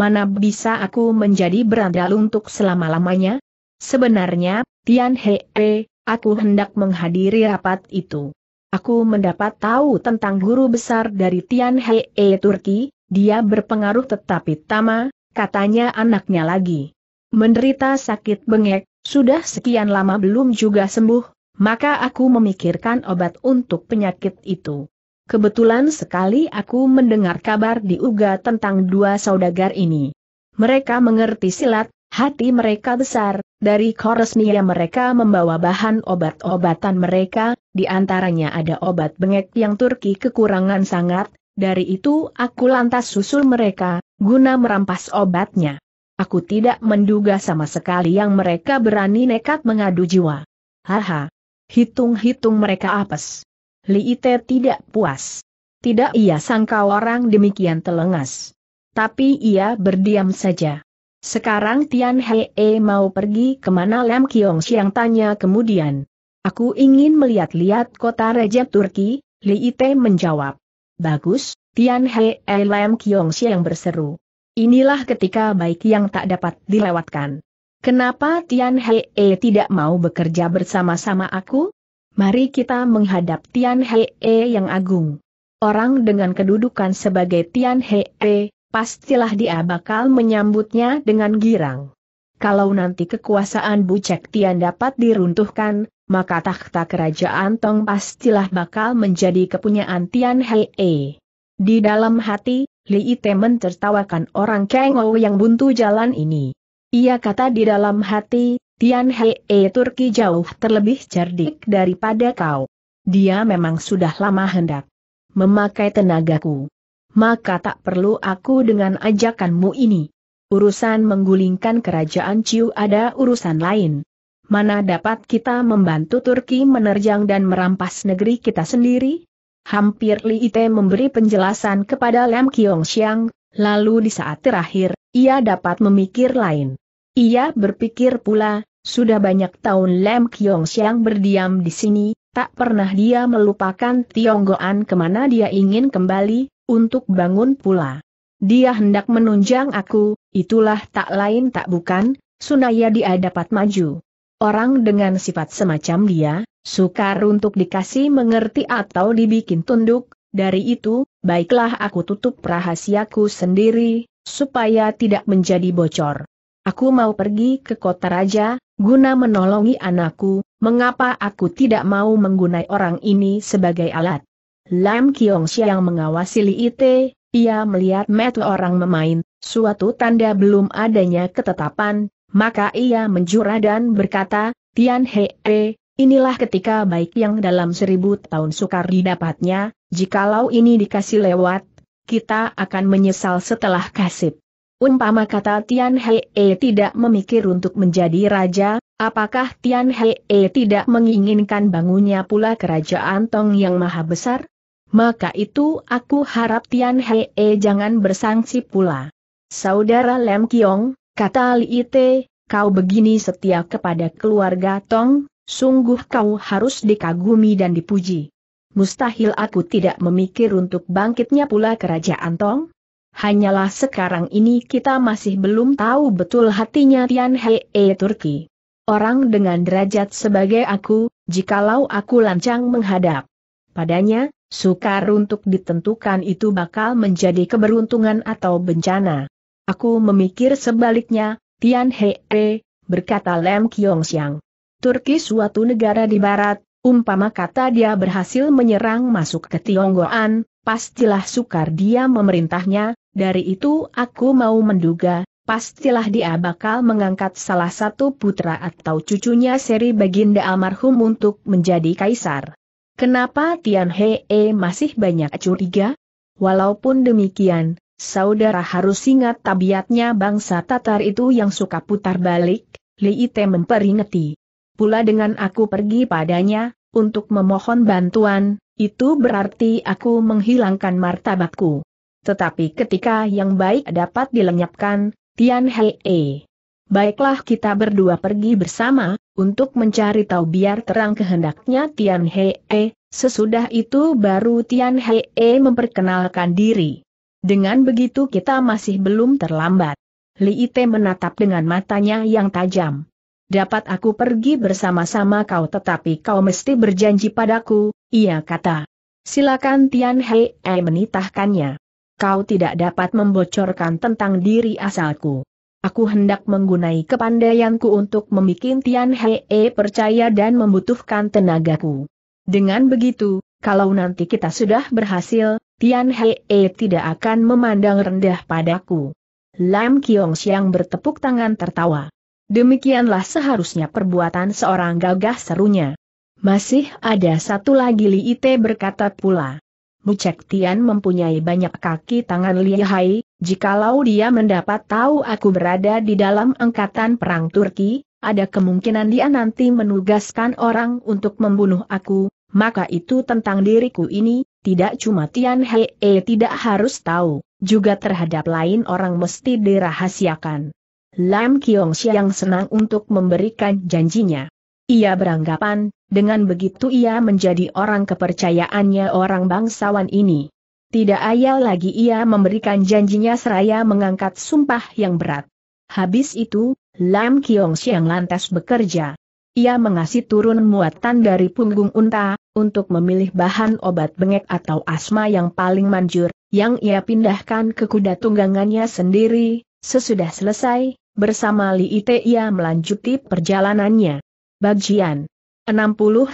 mana bisa aku menjadi berandal untuk selama-lamanya? Sebenarnya, Tian Hee, aku hendak menghadiri rapat itu. Aku mendapat tahu tentang guru besar dari Tian Hee Turki, dia berpengaruh tetapi Tama, katanya anaknya lagi. Menderita sakit bengek, sudah sekian lama belum juga sembuh, maka aku memikirkan obat untuk penyakit itu. Kebetulan sekali aku mendengar kabar di Uga tentang dua saudagar ini. Mereka mengerti silat, hati mereka besar, dari koresnya mereka membawa bahan obat-obatan mereka, di antaranya ada obat bengek yang Turki kekurangan sangat, dari itu aku lantas susul mereka, guna merampas obatnya. Aku tidak menduga sama sekali yang mereka berani nekat mengadu jiwa. Haha. Hitung-hitung mereka apes. Li Ite tidak puas. Tidak ia sangka orang demikian telengas. Tapi ia berdiam saja. Sekarang Tian Hee mau pergi kemana Lam Kiong Siang tanya kemudian. Aku ingin melihat-lihat kota Raja Turki, Li Ite menjawab. Bagus, Tian Hee Lam Kiong Siang berseru. Inilah ketika baik yang tak dapat dilewatkan. Kenapa Tian Hee tidak mau bekerja bersama-sama aku? Mari kita menghadap Tian Hee yang agung. Orang dengan kedudukan sebagai Tian Hee, pastilah dia bakal menyambutnya dengan girang. Kalau nanti kekuasaan Bucek Tian dapat diruntuhkan, maka takhta kerajaan Tong pastilah bakal menjadi kepunyaan Tian Hee. Di dalam hati, Li Ite mentertawakan orang Kengou yang buntu jalan ini. Ia kata di dalam hati, Tian Hei e Turki jauh terlebih cerdik daripada kau. Dia memang sudah lama hendak memakai tenagaku. Maka tak perlu aku dengan ajakanmu ini. Urusan menggulingkan kerajaan Ciu ada urusan lain. Mana dapat kita membantu Turki menerjang dan merampas negeri kita sendiri? Hampir Li Ite memberi penjelasan kepada Lam Kiong Xiang, lalu di saat terakhir, ia dapat memikir lain. Ia berpikir pula, sudah banyak tahun Lem Kiong Siang berdiam di sini, tak pernah dia melupakan Tionggoan kemana dia ingin kembali, untuk bangun pula. Dia hendak menunjang aku, itulah tak lain tak bukan, Sunaya dia dapat maju. Orang dengan sifat semacam dia, sukar untuk dikasih mengerti atau dibikin tunduk, dari itu, baiklah aku tutup rahasiaku sendiri, supaya tidak menjadi bocor. Aku mau pergi ke kota raja, guna menolongi anakku, mengapa aku tidak mau menggunai orang ini sebagai alat? Lam Kiong yang mengawasi Li Ite, ia melihat metu orang memain, suatu tanda belum adanya ketetapan, maka ia menjura dan berkata, Tian He, -he eh, inilah ketika baik yang dalam seribu tahun sukar didapatnya, jikalau ini dikasih lewat, kita akan menyesal setelah kasib. Umpama kata Tian Hei -e tidak memikir untuk menjadi raja, apakah Tian Hei -e tidak menginginkan bangunnya pula kerajaan Tong yang maha besar? Maka itu aku harap Tian Hei -e jangan bersangsi pula. Saudara Lem Kiong, kata Li Ite, kau begini setia kepada keluarga Tong, sungguh kau harus dikagumi dan dipuji. Mustahil aku tidak memikir untuk bangkitnya pula kerajaan Tong? Hanyalah sekarang ini kita masih belum tahu betul hatinya Tian Hei -e eh, Turki. Orang dengan derajat sebagai aku, jikalau aku lancang menghadap padanya, sukar untuk ditentukan itu bakal menjadi keberuntungan atau bencana. Aku memikir sebaliknya, Tian Hei, -e, eh, berkata Lem Kiong Siang. Turki suatu negara di barat, umpama kata dia berhasil menyerang masuk ke Tionggoan, pastilah sukar dia memerintahnya, dari itu aku mau menduga, pastilah dia bakal mengangkat salah satu putra atau cucunya seri Baginda Almarhum untuk menjadi kaisar. Kenapa Tian Hee masih banyak curiga? Walaupun demikian, saudara harus ingat tabiatnya bangsa Tatar itu yang suka putar balik, Li Ite memperingati. Pula dengan aku pergi padanya, untuk memohon bantuan, itu berarti aku menghilangkan martabatku. Tetapi ketika yang baik dapat dilenyapkan, Tian Hei. Baiklah kita berdua pergi bersama, untuk mencari tahu biar terang kehendaknya Tian Hei. Sesudah itu baru Tian Hei memperkenalkan diri. Dengan begitu kita masih belum terlambat. Li Ite menatap dengan matanya yang tajam. Dapat aku pergi bersama-sama kau tetapi kau mesti berjanji padaku, ia kata. Silakan Tian Hei menitahkannya kau tidak dapat membocorkan tentang diri asalku. Aku hendak menggunai kepandaianku untuk membuat Tian Hee eh, percaya dan membutuhkan tenagaku. Dengan begitu, kalau nanti kita sudah berhasil, Tian Hee eh, tidak akan memandang rendah padaku. Lam Kiong Siang bertepuk tangan tertawa. Demikianlah seharusnya perbuatan seorang gagah serunya. Masih ada satu lagi Li Ite berkata pula. Mucek Tian mempunyai banyak kaki tangan lihai, jikalau dia mendapat tahu aku berada di dalam angkatan perang Turki, ada kemungkinan dia nanti menugaskan orang untuk membunuh aku, maka itu tentang diriku ini, tidak cuma Tian Hee eh, tidak harus tahu, juga terhadap lain orang mesti dirahasiakan. Lam Kiong yang senang untuk memberikan janjinya. Ia beranggapan, dengan begitu ia menjadi orang kepercayaannya orang bangsawan ini. Tidak ayal lagi ia memberikan janjinya seraya mengangkat sumpah yang berat. Habis itu, Lam Kiong Siang lantas bekerja. Ia mengasih turun muatan dari punggung unta, untuk memilih bahan obat bengek atau asma yang paling manjur, yang ia pindahkan ke kuda tunggangannya sendiri, sesudah selesai, bersama Li Ite ia melanjuti perjalanannya. Bagian 69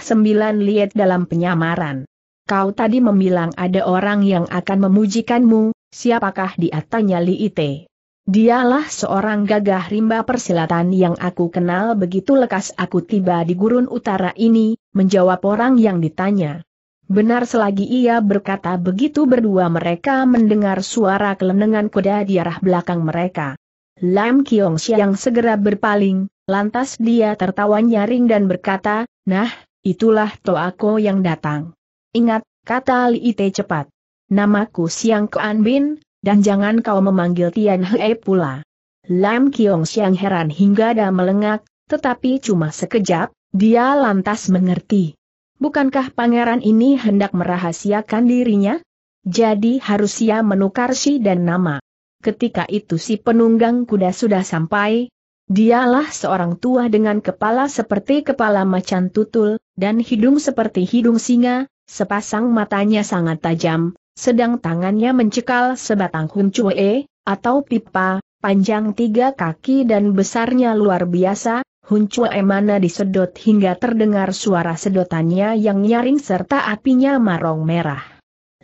Liet dalam penyamaran. Kau tadi membilang ada orang yang akan memujikanmu, siapakah dia tanya Liite? Dialah seorang gagah rimba persilatan yang aku kenal begitu lekas aku tiba di gurun utara ini, menjawab orang yang ditanya. Benar selagi ia berkata begitu berdua mereka mendengar suara kelenengan kuda di arah belakang mereka. Lam Kiong Siang segera berpaling, Lantas dia tertawa nyaring dan berkata, nah, itulah Toako yang datang. Ingat, kata Li Ite cepat. Namaku Siang Kean Bin, dan jangan kau memanggil Tian Hei pula. Lam Kiong Siang heran hingga dah melengak, tetapi cuma sekejap, dia lantas mengerti. Bukankah pangeran ini hendak merahasiakan dirinya? Jadi harus ia menukar si dan nama. Ketika itu si penunggang kuda sudah sampai, Dialah seorang tua dengan kepala seperti kepala macan tutul, dan hidung seperti hidung singa, sepasang matanya sangat tajam, sedang tangannya mencekal sebatang huncue, atau pipa, panjang tiga kaki dan besarnya luar biasa, huncue mana disedot hingga terdengar suara sedotannya yang nyaring serta apinya marong merah.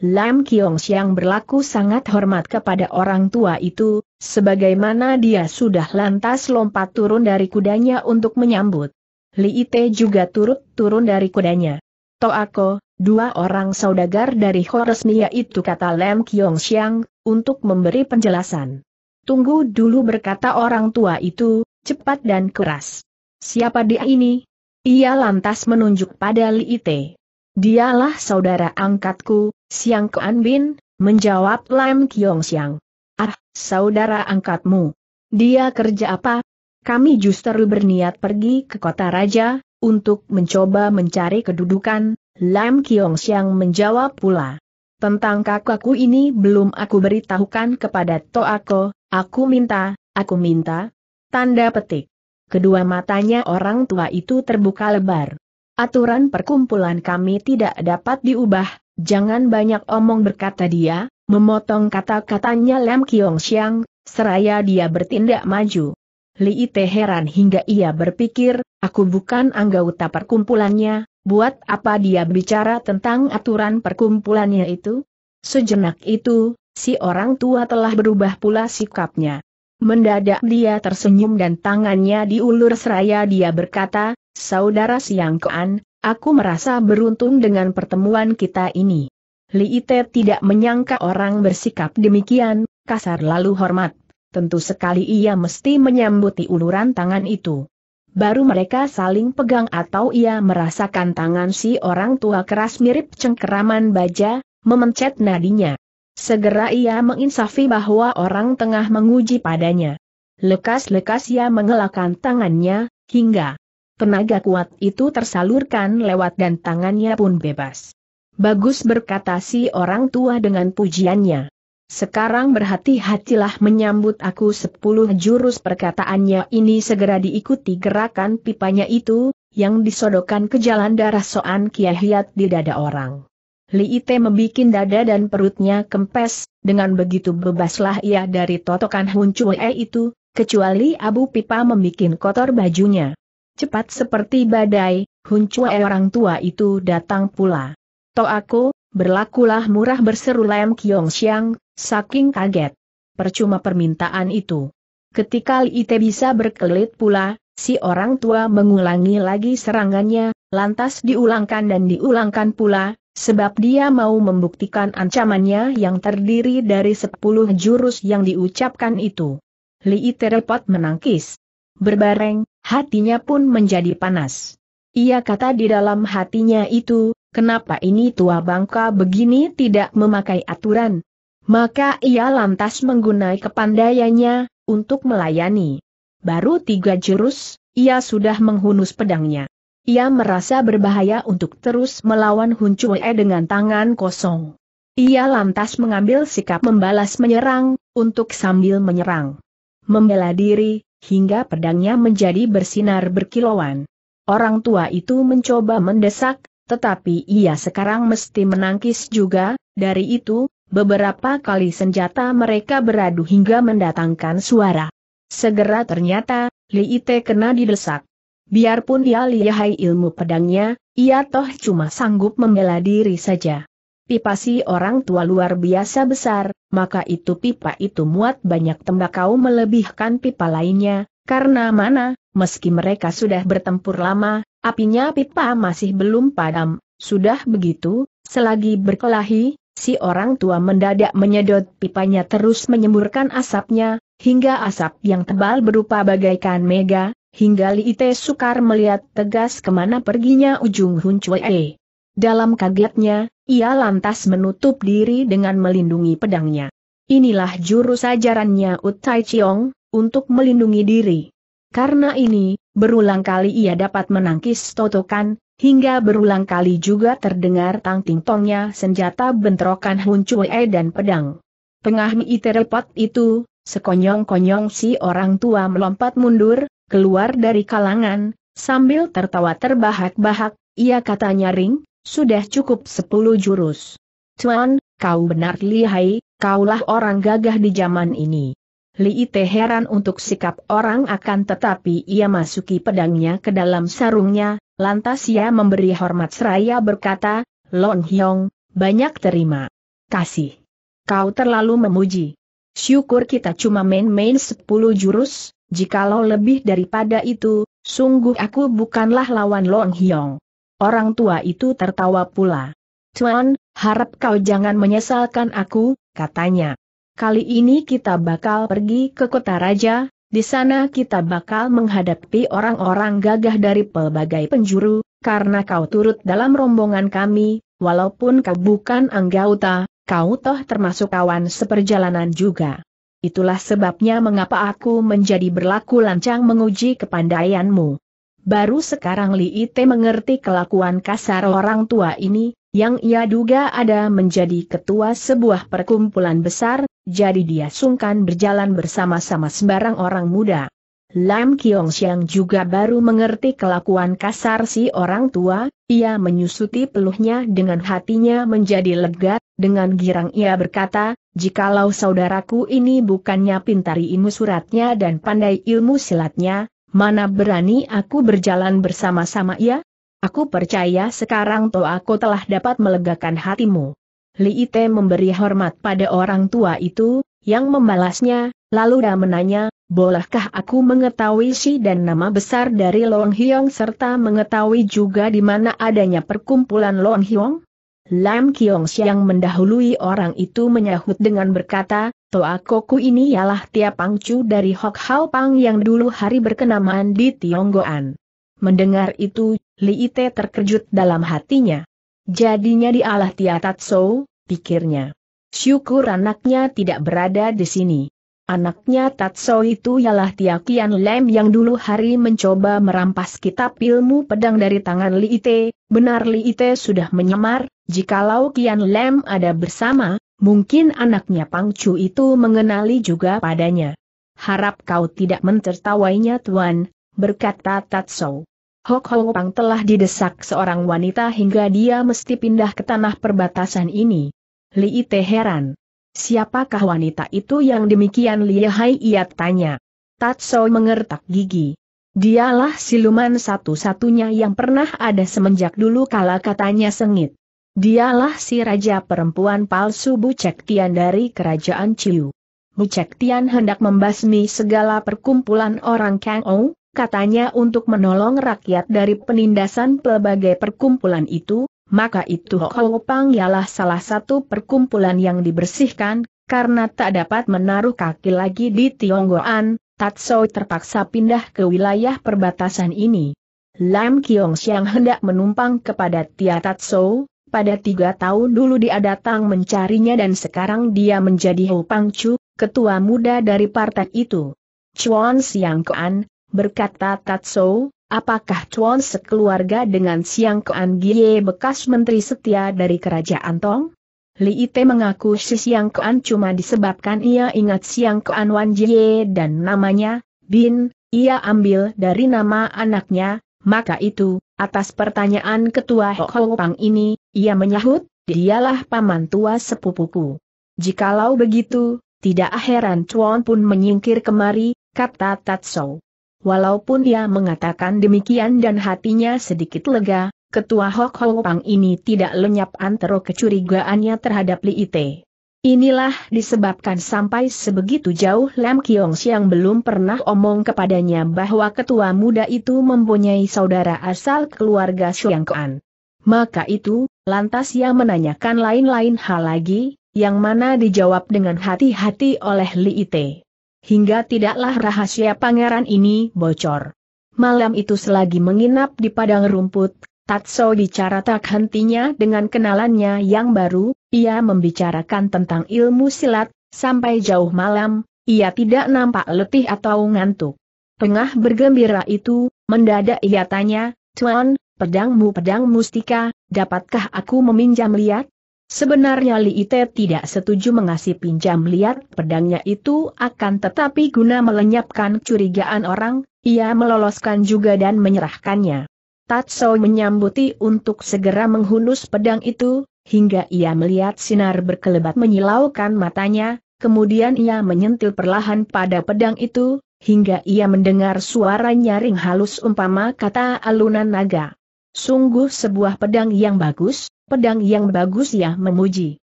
Lam Kiong Siang berlaku sangat hormat kepada orang tua itu, sebagaimana dia sudah lantas lompat turun dari kudanya untuk menyambut. Li Ite juga turut turun dari kudanya. Toako, dua orang saudagar dari Horesnia itu kata Lam Kiong Siang, untuk memberi penjelasan. Tunggu dulu berkata orang tua itu, cepat dan keras. Siapa dia ini? Ia lantas menunjuk pada Li Ite. Dialah saudara angkatku, Siang Kuan Bin, menjawab Lam Kiong Siang. Ah, saudara angkatmu. Dia kerja apa? Kami justru berniat pergi ke kota raja, untuk mencoba mencari kedudukan, Lam Kiong Siang menjawab pula. Tentang kakakku ini belum aku beritahukan kepada Toako, aku minta, aku minta. Tanda petik. Kedua matanya orang tua itu terbuka lebar. Aturan perkumpulan kami tidak dapat diubah, Jangan banyak omong berkata dia, memotong kata-katanya Lam Kiong Xiang, seraya dia bertindak maju. Li Ite heran hingga ia berpikir, aku bukan anggota perkumpulannya, buat apa dia bicara tentang aturan perkumpulannya itu? Sejenak itu, si orang tua telah berubah pula sikapnya. Mendadak dia tersenyum dan tangannya diulur seraya dia berkata, Saudara Siang Kean. Aku merasa beruntung dengan pertemuan kita ini. Li Ite tidak menyangka orang bersikap demikian, kasar lalu hormat. Tentu sekali ia mesti menyambuti uluran tangan itu. Baru mereka saling pegang atau ia merasakan tangan si orang tua keras mirip cengkeraman baja, memencet nadinya. Segera ia menginsafi bahwa orang tengah menguji padanya. Lekas-lekas ia mengelakkan tangannya, hingga Tenaga kuat itu tersalurkan lewat dan tangannya pun bebas. Bagus berkata si orang tua dengan pujiannya. Sekarang berhati-hatilah menyambut aku sepuluh jurus perkataannya ini segera diikuti gerakan pipanya itu, yang disodokan ke jalan darah soan kiahiat di dada orang. Li Ite membuat dada dan perutnya kempes, dengan begitu bebaslah ia dari totokan Hun Chue itu, kecuali Abu Pipa membuat kotor bajunya. Cepat seperti badai, Hunchue orang tua itu datang pula. To aku, berlakulah murah berseru Lem Kiong Xiang, saking kaget. Percuma permintaan itu. Ketika Li Ite bisa berkelit pula, si orang tua mengulangi lagi serangannya, lantas diulangkan dan diulangkan pula, sebab dia mau membuktikan ancamannya yang terdiri dari sepuluh jurus yang diucapkan itu. Li Ite repot menangkis. Berbareng, Hatinya pun menjadi panas. Ia kata di dalam hatinya itu, kenapa ini tua bangka begini tidak memakai aturan? Maka ia lantas menggunai kepandaiannya, untuk melayani. Baru tiga jurus, ia sudah menghunus pedangnya. Ia merasa berbahaya untuk terus melawan Hun Chue dengan tangan kosong. Ia lantas mengambil sikap membalas menyerang, untuk sambil menyerang. Membela diri, hingga pedangnya menjadi bersinar berkilauan. Orang tua itu mencoba mendesak, tetapi ia sekarang mesti menangkis juga, dari itu, beberapa kali senjata mereka beradu hingga mendatangkan suara. Segera ternyata, Li Ite kena didesak. Biarpun dia lihai ilmu pedangnya, ia toh cuma sanggup membela diri saja. Pipa si orang tua luar biasa besar, maka itu pipa itu muat banyak tembakau melebihkan pipa lainnya, karena mana, meski mereka sudah bertempur lama, apinya pipa masih belum padam, sudah begitu, selagi berkelahi, si orang tua mendadak menyedot pipanya terus menyemburkan asapnya, hingga asap yang tebal berupa bagaikan mega, hingga Liite Sukar melihat tegas kemana perginya ujung Hun E. Dalam kagetnya, ia lantas menutup diri dengan melindungi pedangnya. Inilah jurus ajarannya Utai Chiong, untuk melindungi diri. Karena ini, berulang kali ia dapat menangkis totokan, hingga berulang kali juga terdengar tang ting tongnya senjata bentrokan Hun Chue dan pedang. Pengahmi Terepot itu, sekonyong-konyong si orang tua melompat mundur, keluar dari kalangan, sambil tertawa terbahak-bahak, ia katanya ring, sudah cukup sepuluh jurus. Tuan, kau benar lihai, kaulah orang gagah di zaman ini. Li Ite heran untuk sikap orang akan tetapi ia masuki pedangnya ke dalam sarungnya, lantas ia memberi hormat seraya berkata, Lon Hyong, banyak terima. Kasih. Kau terlalu memuji. Syukur kita cuma main-main sepuluh jurus, jikalau lebih daripada itu, sungguh aku bukanlah lawan Lon Hyong. Orang tua itu tertawa pula. Tuan, harap kau jangan menyesalkan aku, katanya. Kali ini kita bakal pergi ke kota raja, di sana kita bakal menghadapi orang-orang gagah dari pelbagai penjuru, karena kau turut dalam rombongan kami, walaupun kau bukan anggota, kau toh termasuk kawan seperjalanan juga. Itulah sebabnya mengapa aku menjadi berlaku lancang menguji kepandaianmu. Baru sekarang Li Ite mengerti kelakuan kasar orang tua ini, yang ia duga ada menjadi ketua sebuah perkumpulan besar, jadi dia sungkan berjalan bersama-sama sembarang orang muda. Lam Kiong Xiang juga baru mengerti kelakuan kasar si orang tua, ia menyusuti peluhnya dengan hatinya menjadi lega, dengan girang ia berkata, jikalau saudaraku ini bukannya pintar ilmu suratnya dan pandai ilmu silatnya, Mana berani aku berjalan bersama-sama ya? Aku percaya sekarang toh aku telah dapat melegakan hatimu. Li Ite memberi hormat pada orang tua itu, yang membalasnya, lalu dia menanya, bolehkah aku mengetahui si dan nama besar dari Long Hiong serta mengetahui juga di mana adanya perkumpulan Long Hiong? Lam Kiong Siang mendahului orang itu menyahut dengan berkata, Toa Koku ini ialah tiap Pangcu dari Hok Hao Pang yang dulu hari berkenamaan di Tionggoan. Mendengar itu, Li Ite terkejut dalam hatinya. Jadinya dialah Tia Tatso, pikirnya. Syukur anaknya tidak berada di sini. Anaknya Tatso itu ialah Tia Kian Lem yang dulu hari mencoba merampas kitab ilmu pedang dari tangan Li Ite, benar Li Ite sudah menyamar, jikalau Kian Lem ada bersama, Mungkin anaknya Pang Chu itu mengenali juga padanya. Harap kau tidak mentertawainya tuan, berkata Tatsou. Hok Hong Pang telah didesak seorang wanita hingga dia mesti pindah ke tanah perbatasan ini. Li Ite heran. Siapakah wanita itu yang demikian lihai ia tanya. Tatso mengertak gigi. Dialah siluman satu-satunya yang pernah ada semenjak dulu kala katanya sengit. Dialah si raja perempuan palsu Bucek Tian dari kerajaan Ciu. Bucek Tian hendak membasmi segala perkumpulan orang Kang Ou, katanya untuk menolong rakyat dari penindasan pelbagai perkumpulan itu, maka itu Hou Pang ialah salah satu perkumpulan yang dibersihkan, karena tak dapat menaruh kaki lagi di Tionggoan, Tatso terpaksa pindah ke wilayah perbatasan ini. Lam Kiong Siang hendak menumpang kepada Tia Tatso, pada tiga tahun dulu dia datang mencarinya dan sekarang dia menjadi Pang Pangcu, ketua muda dari partai itu. Chuan Siang Kuan, berkata Tatso, apakah Chuan sekeluarga dengan Siang Kuan Gie bekas menteri setia dari kerajaan Tong? Li Ite mengaku si Siang Kuan cuma disebabkan ia ingat Siang Kuan Wan Jie dan namanya, Bin, ia ambil dari nama anaknya, maka itu, atas pertanyaan ketua oh. Pang ini, ia menyahut, dialah paman tua sepupuku. Jikalau begitu, tidak heran Chuan pun menyingkir kemari, kata Tatsou. Walaupun ia mengatakan demikian dan hatinya sedikit lega, ketua Hok Pang ini tidak lenyap antara kecurigaannya terhadap Li Ite. Inilah disebabkan sampai sebegitu jauh Lam Kiong Siang belum pernah omong kepadanya bahwa ketua muda itu mempunyai saudara asal keluarga Kuan. Maka itu, lantas ia menanyakan lain-lain hal lagi, yang mana dijawab dengan hati-hati oleh Li Ite. Hingga tidaklah rahasia pangeran ini bocor. Malam itu selagi menginap di padang rumput, Tatso bicara tak hentinya dengan kenalannya yang baru, ia membicarakan tentang ilmu silat, sampai jauh malam, ia tidak nampak letih atau ngantuk. Pengah bergembira itu, mendadak ia tanya, Tuan, pedangmu pedang mustika, dapatkah aku meminjam lihat? Sebenarnya Li Ite tidak setuju mengasih pinjam lihat pedangnya itu akan tetapi guna melenyapkan curigaan orang, ia meloloskan juga dan menyerahkannya. Tatso menyambuti untuk segera menghunus pedang itu, hingga ia melihat sinar berkelebat menyilaukan matanya, kemudian ia menyentil perlahan pada pedang itu, hingga ia mendengar suara nyaring halus umpama kata alunan naga. Sungguh sebuah pedang yang bagus, pedang yang bagus ya memuji.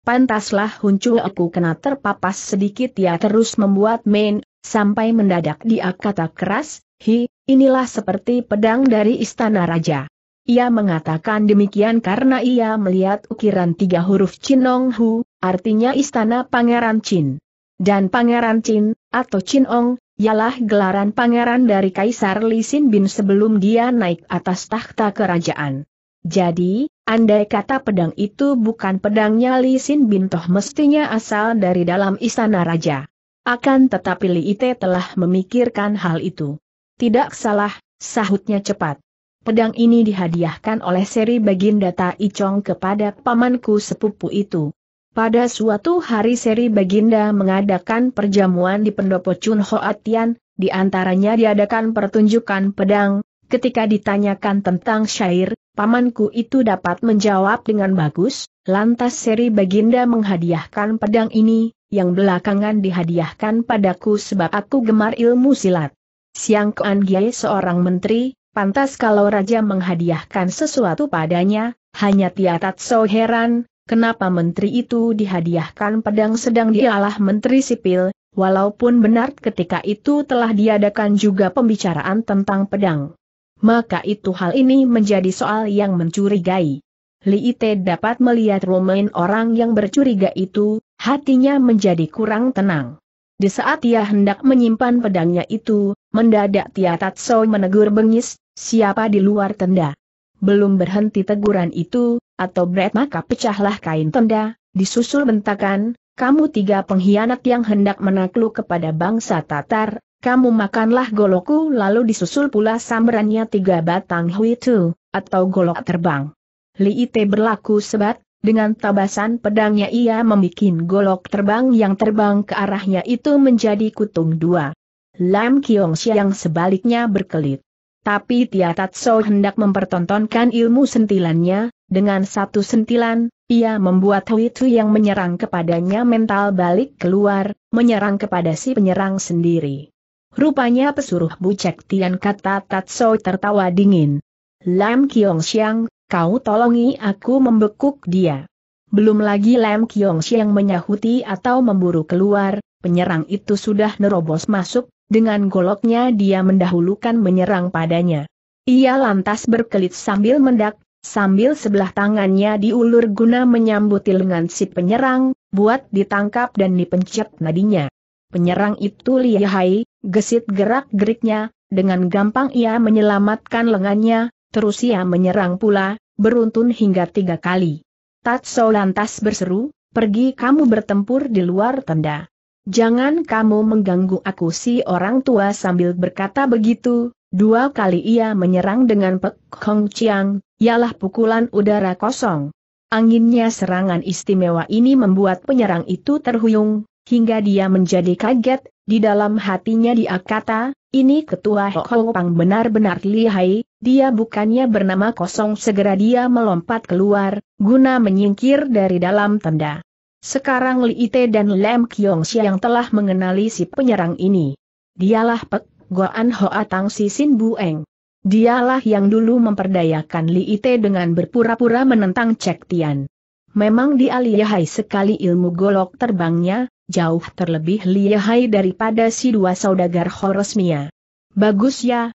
Pantaslah huncul aku kena terpapas sedikit ya terus membuat main sampai mendadak dia kata keras, Hi, inilah seperti pedang dari istana raja. Ia mengatakan demikian karena ia melihat ukiran tiga huruf Chinong Hu, artinya istana Pangeran Chin. Dan Pangeran Chin, atau Chinong, ialah gelaran pangeran dari Kaisar Li Sin Bin sebelum dia naik atas takhta kerajaan. Jadi, andai kata pedang itu bukan pedangnya Li Sin Bin toh mestinya asal dari dalam istana raja. Akan tetapi Li Ite telah memikirkan hal itu. Tidak salah, sahutnya cepat. Pedang ini dihadiahkan oleh seri Baginda Tai Chong kepada pamanku sepupu itu. Pada suatu hari seri Baginda mengadakan perjamuan di pendopo Chun Hoatian, di antaranya diadakan pertunjukan pedang, ketika ditanyakan tentang syair, pamanku itu dapat menjawab dengan bagus, Lantas seri Baginda menghadiahkan pedang ini, yang belakangan dihadiahkan padaku sebab aku gemar ilmu silat. Siang Kuan seorang menteri, pantas kalau raja menghadiahkan sesuatu padanya, hanya tiatat so heran, kenapa menteri itu dihadiahkan pedang sedang dialah menteri sipil, walaupun benar ketika itu telah diadakan juga pembicaraan tentang pedang. Maka itu hal ini menjadi soal yang mencurigai. Li Ite dapat melihat Romain orang yang bercuriga itu, hatinya menjadi kurang tenang. Di saat ia hendak menyimpan pedangnya itu, mendadak Tia Tatso menegur bengis, siapa di luar tenda. Belum berhenti teguran itu, atau bret maka pecahlah kain tenda, disusul bentakan, kamu tiga pengkhianat yang hendak menakluk kepada bangsa Tatar, kamu makanlah goloku, lalu disusul pula samberannya tiga batang huitu, atau golok terbang. Li Ite berlaku sebat, dengan tabasan pedangnya ia membuat golok terbang yang terbang ke arahnya itu menjadi kutung dua. Lam Kiong yang sebaliknya berkelit. Tapi Tia Tatso hendak mempertontonkan ilmu sentilannya, dengan satu sentilan, ia membuat Hui yang menyerang kepadanya mental balik keluar, menyerang kepada si penyerang sendiri. Rupanya pesuruh bucek Tian kata Tatso tertawa dingin. Lam Kiong Xiang, kau tolongi aku membekuk dia. Belum lagi Lam Kiong Siang menyahuti atau memburu keluar, penyerang itu sudah nerobos masuk, dengan goloknya dia mendahulukan menyerang padanya. Ia lantas berkelit sambil mendak, sambil sebelah tangannya diulur guna menyambuti lengan si penyerang, buat ditangkap dan dipencet nadinya. Penyerang itu lihai, gesit gerak-geriknya, dengan gampang ia menyelamatkan lengannya, Terus ia menyerang pula, beruntun hingga tiga kali. Tatso lantas berseru, pergi kamu bertempur di luar tenda. Jangan kamu mengganggu aku si orang tua sambil berkata begitu, dua kali ia menyerang dengan Pek Hong Chiang, ialah pukulan udara kosong. Anginnya serangan istimewa ini membuat penyerang itu terhuyung, hingga dia menjadi kaget, di dalam hatinya dia kata, ini ketua Hok Pang benar-benar lihai, dia bukannya bernama kosong segera dia melompat keluar, guna menyingkir dari dalam tenda. Sekarang Li Ite dan Lam Kiong yang telah mengenali si penyerang ini. Dialah Pek, Goan Hoa Tang Si Sin Bueng. Dialah yang dulu memperdayakan Li Ite dengan berpura-pura menentang Cek Tian. Memang dia lihai sekali ilmu golok terbangnya, jauh terlebih lihai daripada si dua saudagar Horosmia. Bagus ya,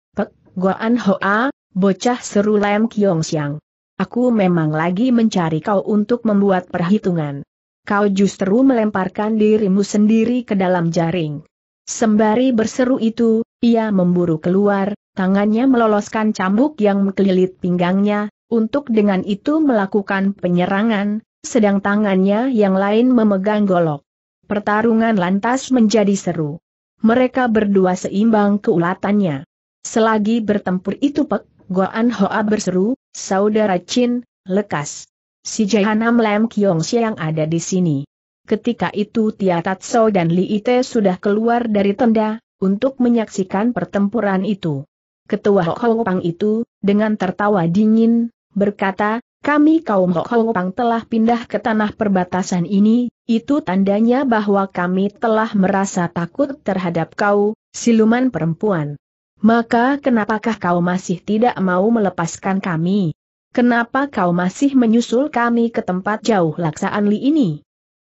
Goan Hoa, bocah seru Lam Kiong Siang. Aku memang lagi mencari kau untuk membuat perhitungan. Kau justru melemparkan dirimu sendiri ke dalam jaring. Sembari berseru itu, ia memburu keluar, tangannya meloloskan cambuk yang mengkelilit pinggangnya, untuk dengan itu melakukan penyerangan, sedang tangannya yang lain memegang golok. Pertarungan lantas menjadi seru. Mereka berdua seimbang keulatannya. Selagi bertempur itu Pek, Goan Hoa berseru, Saudara Chin, lekas. Si Jaihana Lam Kiong yang ada di sini. Ketika itu Tia Tatso dan Li Ite sudah keluar dari tenda, untuk menyaksikan pertempuran itu. Ketua Pang itu, dengan tertawa dingin, berkata, kami kaum Pang telah pindah ke tanah perbatasan ini, itu tandanya bahwa kami telah merasa takut terhadap kau, siluman perempuan. Maka kenapakah kau masih tidak mau melepaskan kami? Kenapa kau masih menyusul kami ke tempat jauh laksaan li ini?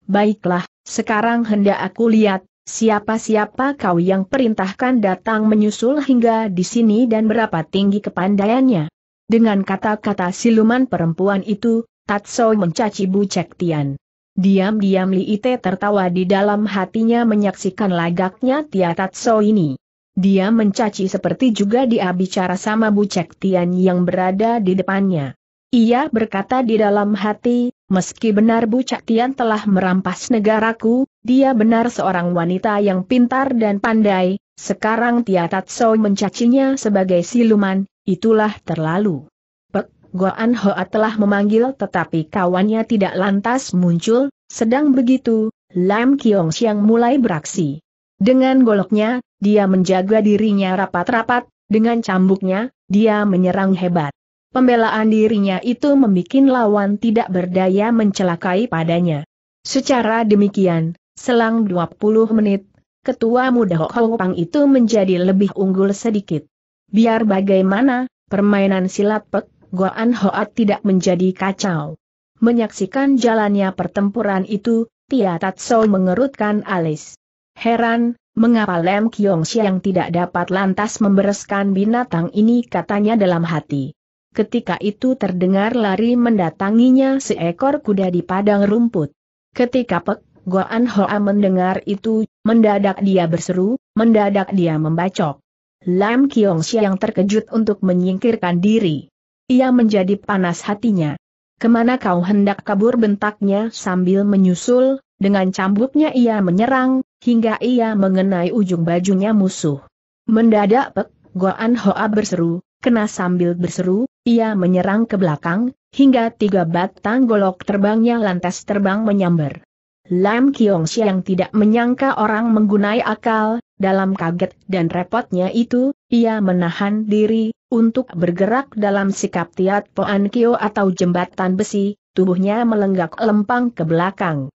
Baiklah, sekarang hendak aku lihat, siapa-siapa kau yang perintahkan datang menyusul hingga di sini dan berapa tinggi kepandaiannya. Dengan kata-kata siluman perempuan itu, Tatso mencaci Bu Cek Tian. Diam-diam Li Ite tertawa di dalam hatinya menyaksikan lagaknya Tia Tatso ini. Dia mencaci seperti juga dia bicara sama Bu Cek Tian yang berada di depannya. Ia berkata di dalam hati, meski benar Bu Cek Tian telah merampas negaraku, dia benar seorang wanita yang pintar dan pandai, sekarang Tia Tatso mencacinya sebagai siluman, itulah terlalu. Pek Goan Hoa telah memanggil tetapi kawannya tidak lantas muncul, sedang begitu, Lam Kiong Siang mulai beraksi. Dengan goloknya, dia menjaga dirinya rapat-rapat, dengan cambuknya, dia menyerang hebat. Pembelaan dirinya itu membuat lawan tidak berdaya mencelakai padanya. Secara demikian, selang 20 menit, ketua muda Hok Pang itu menjadi lebih unggul sedikit. Biar bagaimana, permainan silat Pek Goan Hoat tidak menjadi kacau. Menyaksikan jalannya pertempuran itu, Tia Tatsou mengerutkan alis. Heran, mengapa Lem Kiong Siang tidak dapat lantas membereskan binatang ini katanya dalam hati. Ketika itu terdengar lari mendatanginya seekor kuda di padang rumput. Ketika Pek Goan Hoa mendengar itu, mendadak dia berseru, mendadak dia membacok. Lam Kiong Siang terkejut untuk menyingkirkan diri. Ia menjadi panas hatinya. Kemana kau hendak kabur bentaknya sambil menyusul, dengan cambuknya ia menyerang, hingga ia mengenai ujung bajunya musuh. Mendadak Pek Goan Hoa berseru, kena sambil berseru, ia menyerang ke belakang, hingga tiga batang golok terbangnya lantas terbang menyambar. Lam Kiong yang tidak menyangka orang menggunai akal, dalam kaget dan repotnya itu, ia menahan diri, untuk bergerak dalam sikap tiat Poan Kio atau jembatan besi, tubuhnya melenggak lempang ke belakang.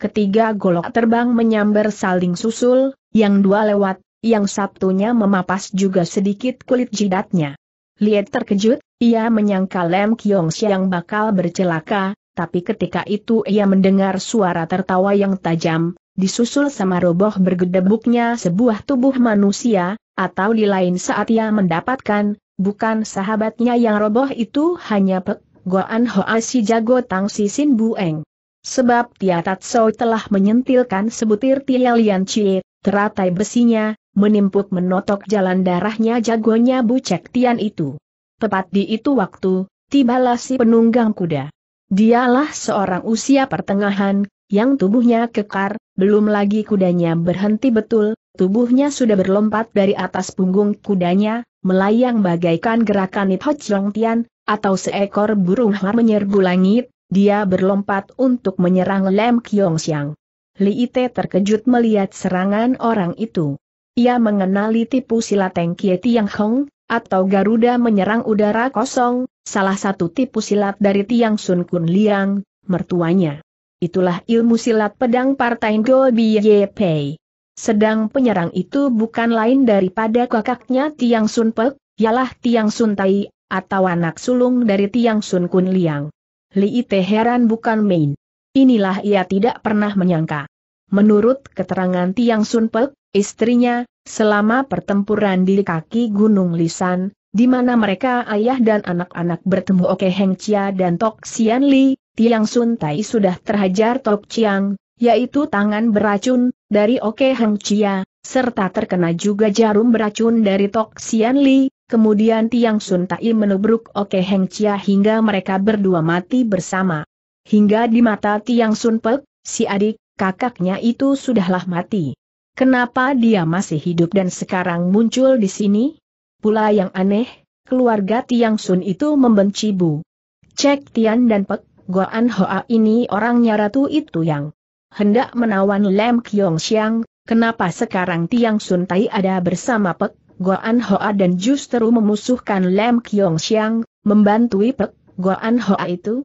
Ketiga golok terbang menyambar saling susul, yang dua lewat, yang satunya memapas juga sedikit kulit jidatnya. Liet terkejut, ia menyangka Lem Kiong Siang bakal bercelaka, tapi ketika itu ia mendengar suara tertawa yang tajam, disusul sama roboh bergedebuknya sebuah tubuh manusia, atau di lain saat ia mendapatkan, bukan sahabatnya yang roboh itu hanya Pek Goan Hoa si jago Tang Si Sin eng. Sebab Tia Tatso telah menyentilkan sebutir Tia Lian Chie, teratai besinya, menimpuk menotok jalan darahnya jagonya Bucek Tian itu. Tepat di itu waktu, tibalah si penunggang kuda. Dialah seorang usia pertengahan, yang tubuhnya kekar, belum lagi kudanya berhenti betul, tubuhnya sudah berlompat dari atas punggung kudanya, melayang bagaikan gerakan Ho Chong Tian, atau seekor burung har menyerbu langit, dia berlompat untuk menyerang Lem Kyong Siang. Li Ite terkejut melihat serangan orang itu. Ia mengenali tipu silat Teng Kie Tiang Hong, atau Garuda menyerang udara kosong, salah satu tipu silat dari Tiang Sun Kun Liang, mertuanya. Itulah ilmu silat pedang Partai Go Biye Pei. Sedang penyerang itu bukan lain daripada kakaknya Tiang Sun Pek, ialah Tiang Sun Tai, atau anak sulung dari Tiang Sun Kun Liang. Li Ite heran bukan main. Inilah ia tidak pernah menyangka. Menurut keterangan Tiang Sunpek, istrinya, selama pertempuran di kaki Gunung Lisan, di mana mereka ayah dan anak-anak bertemu Oke Heng Chia dan Tok Xian Li, Tiang Sun Tai sudah terhajar Tok Chiang, yaitu tangan beracun, dari Oke Heng Chia, serta terkena juga jarum beracun dari Tok Xian Li, Kemudian Tiang Sun Tai menubruk Oke Heng Chia hingga mereka berdua mati bersama. Hingga di mata Tiang Sun Pek, si adik, kakaknya itu sudahlah mati. Kenapa dia masih hidup dan sekarang muncul di sini? Pula yang aneh, keluarga Tiang Sun itu membenci Bu. Cek Tian dan Pek, Goan Hoa ini orangnya ratu itu yang hendak menawan Lem Kyong Siang, kenapa sekarang Tiang Sun Tai ada bersama Pek Goan Hoa dan justru memusuhkan Lem Kyong Xiang, membantu Pek Goan Hoa itu,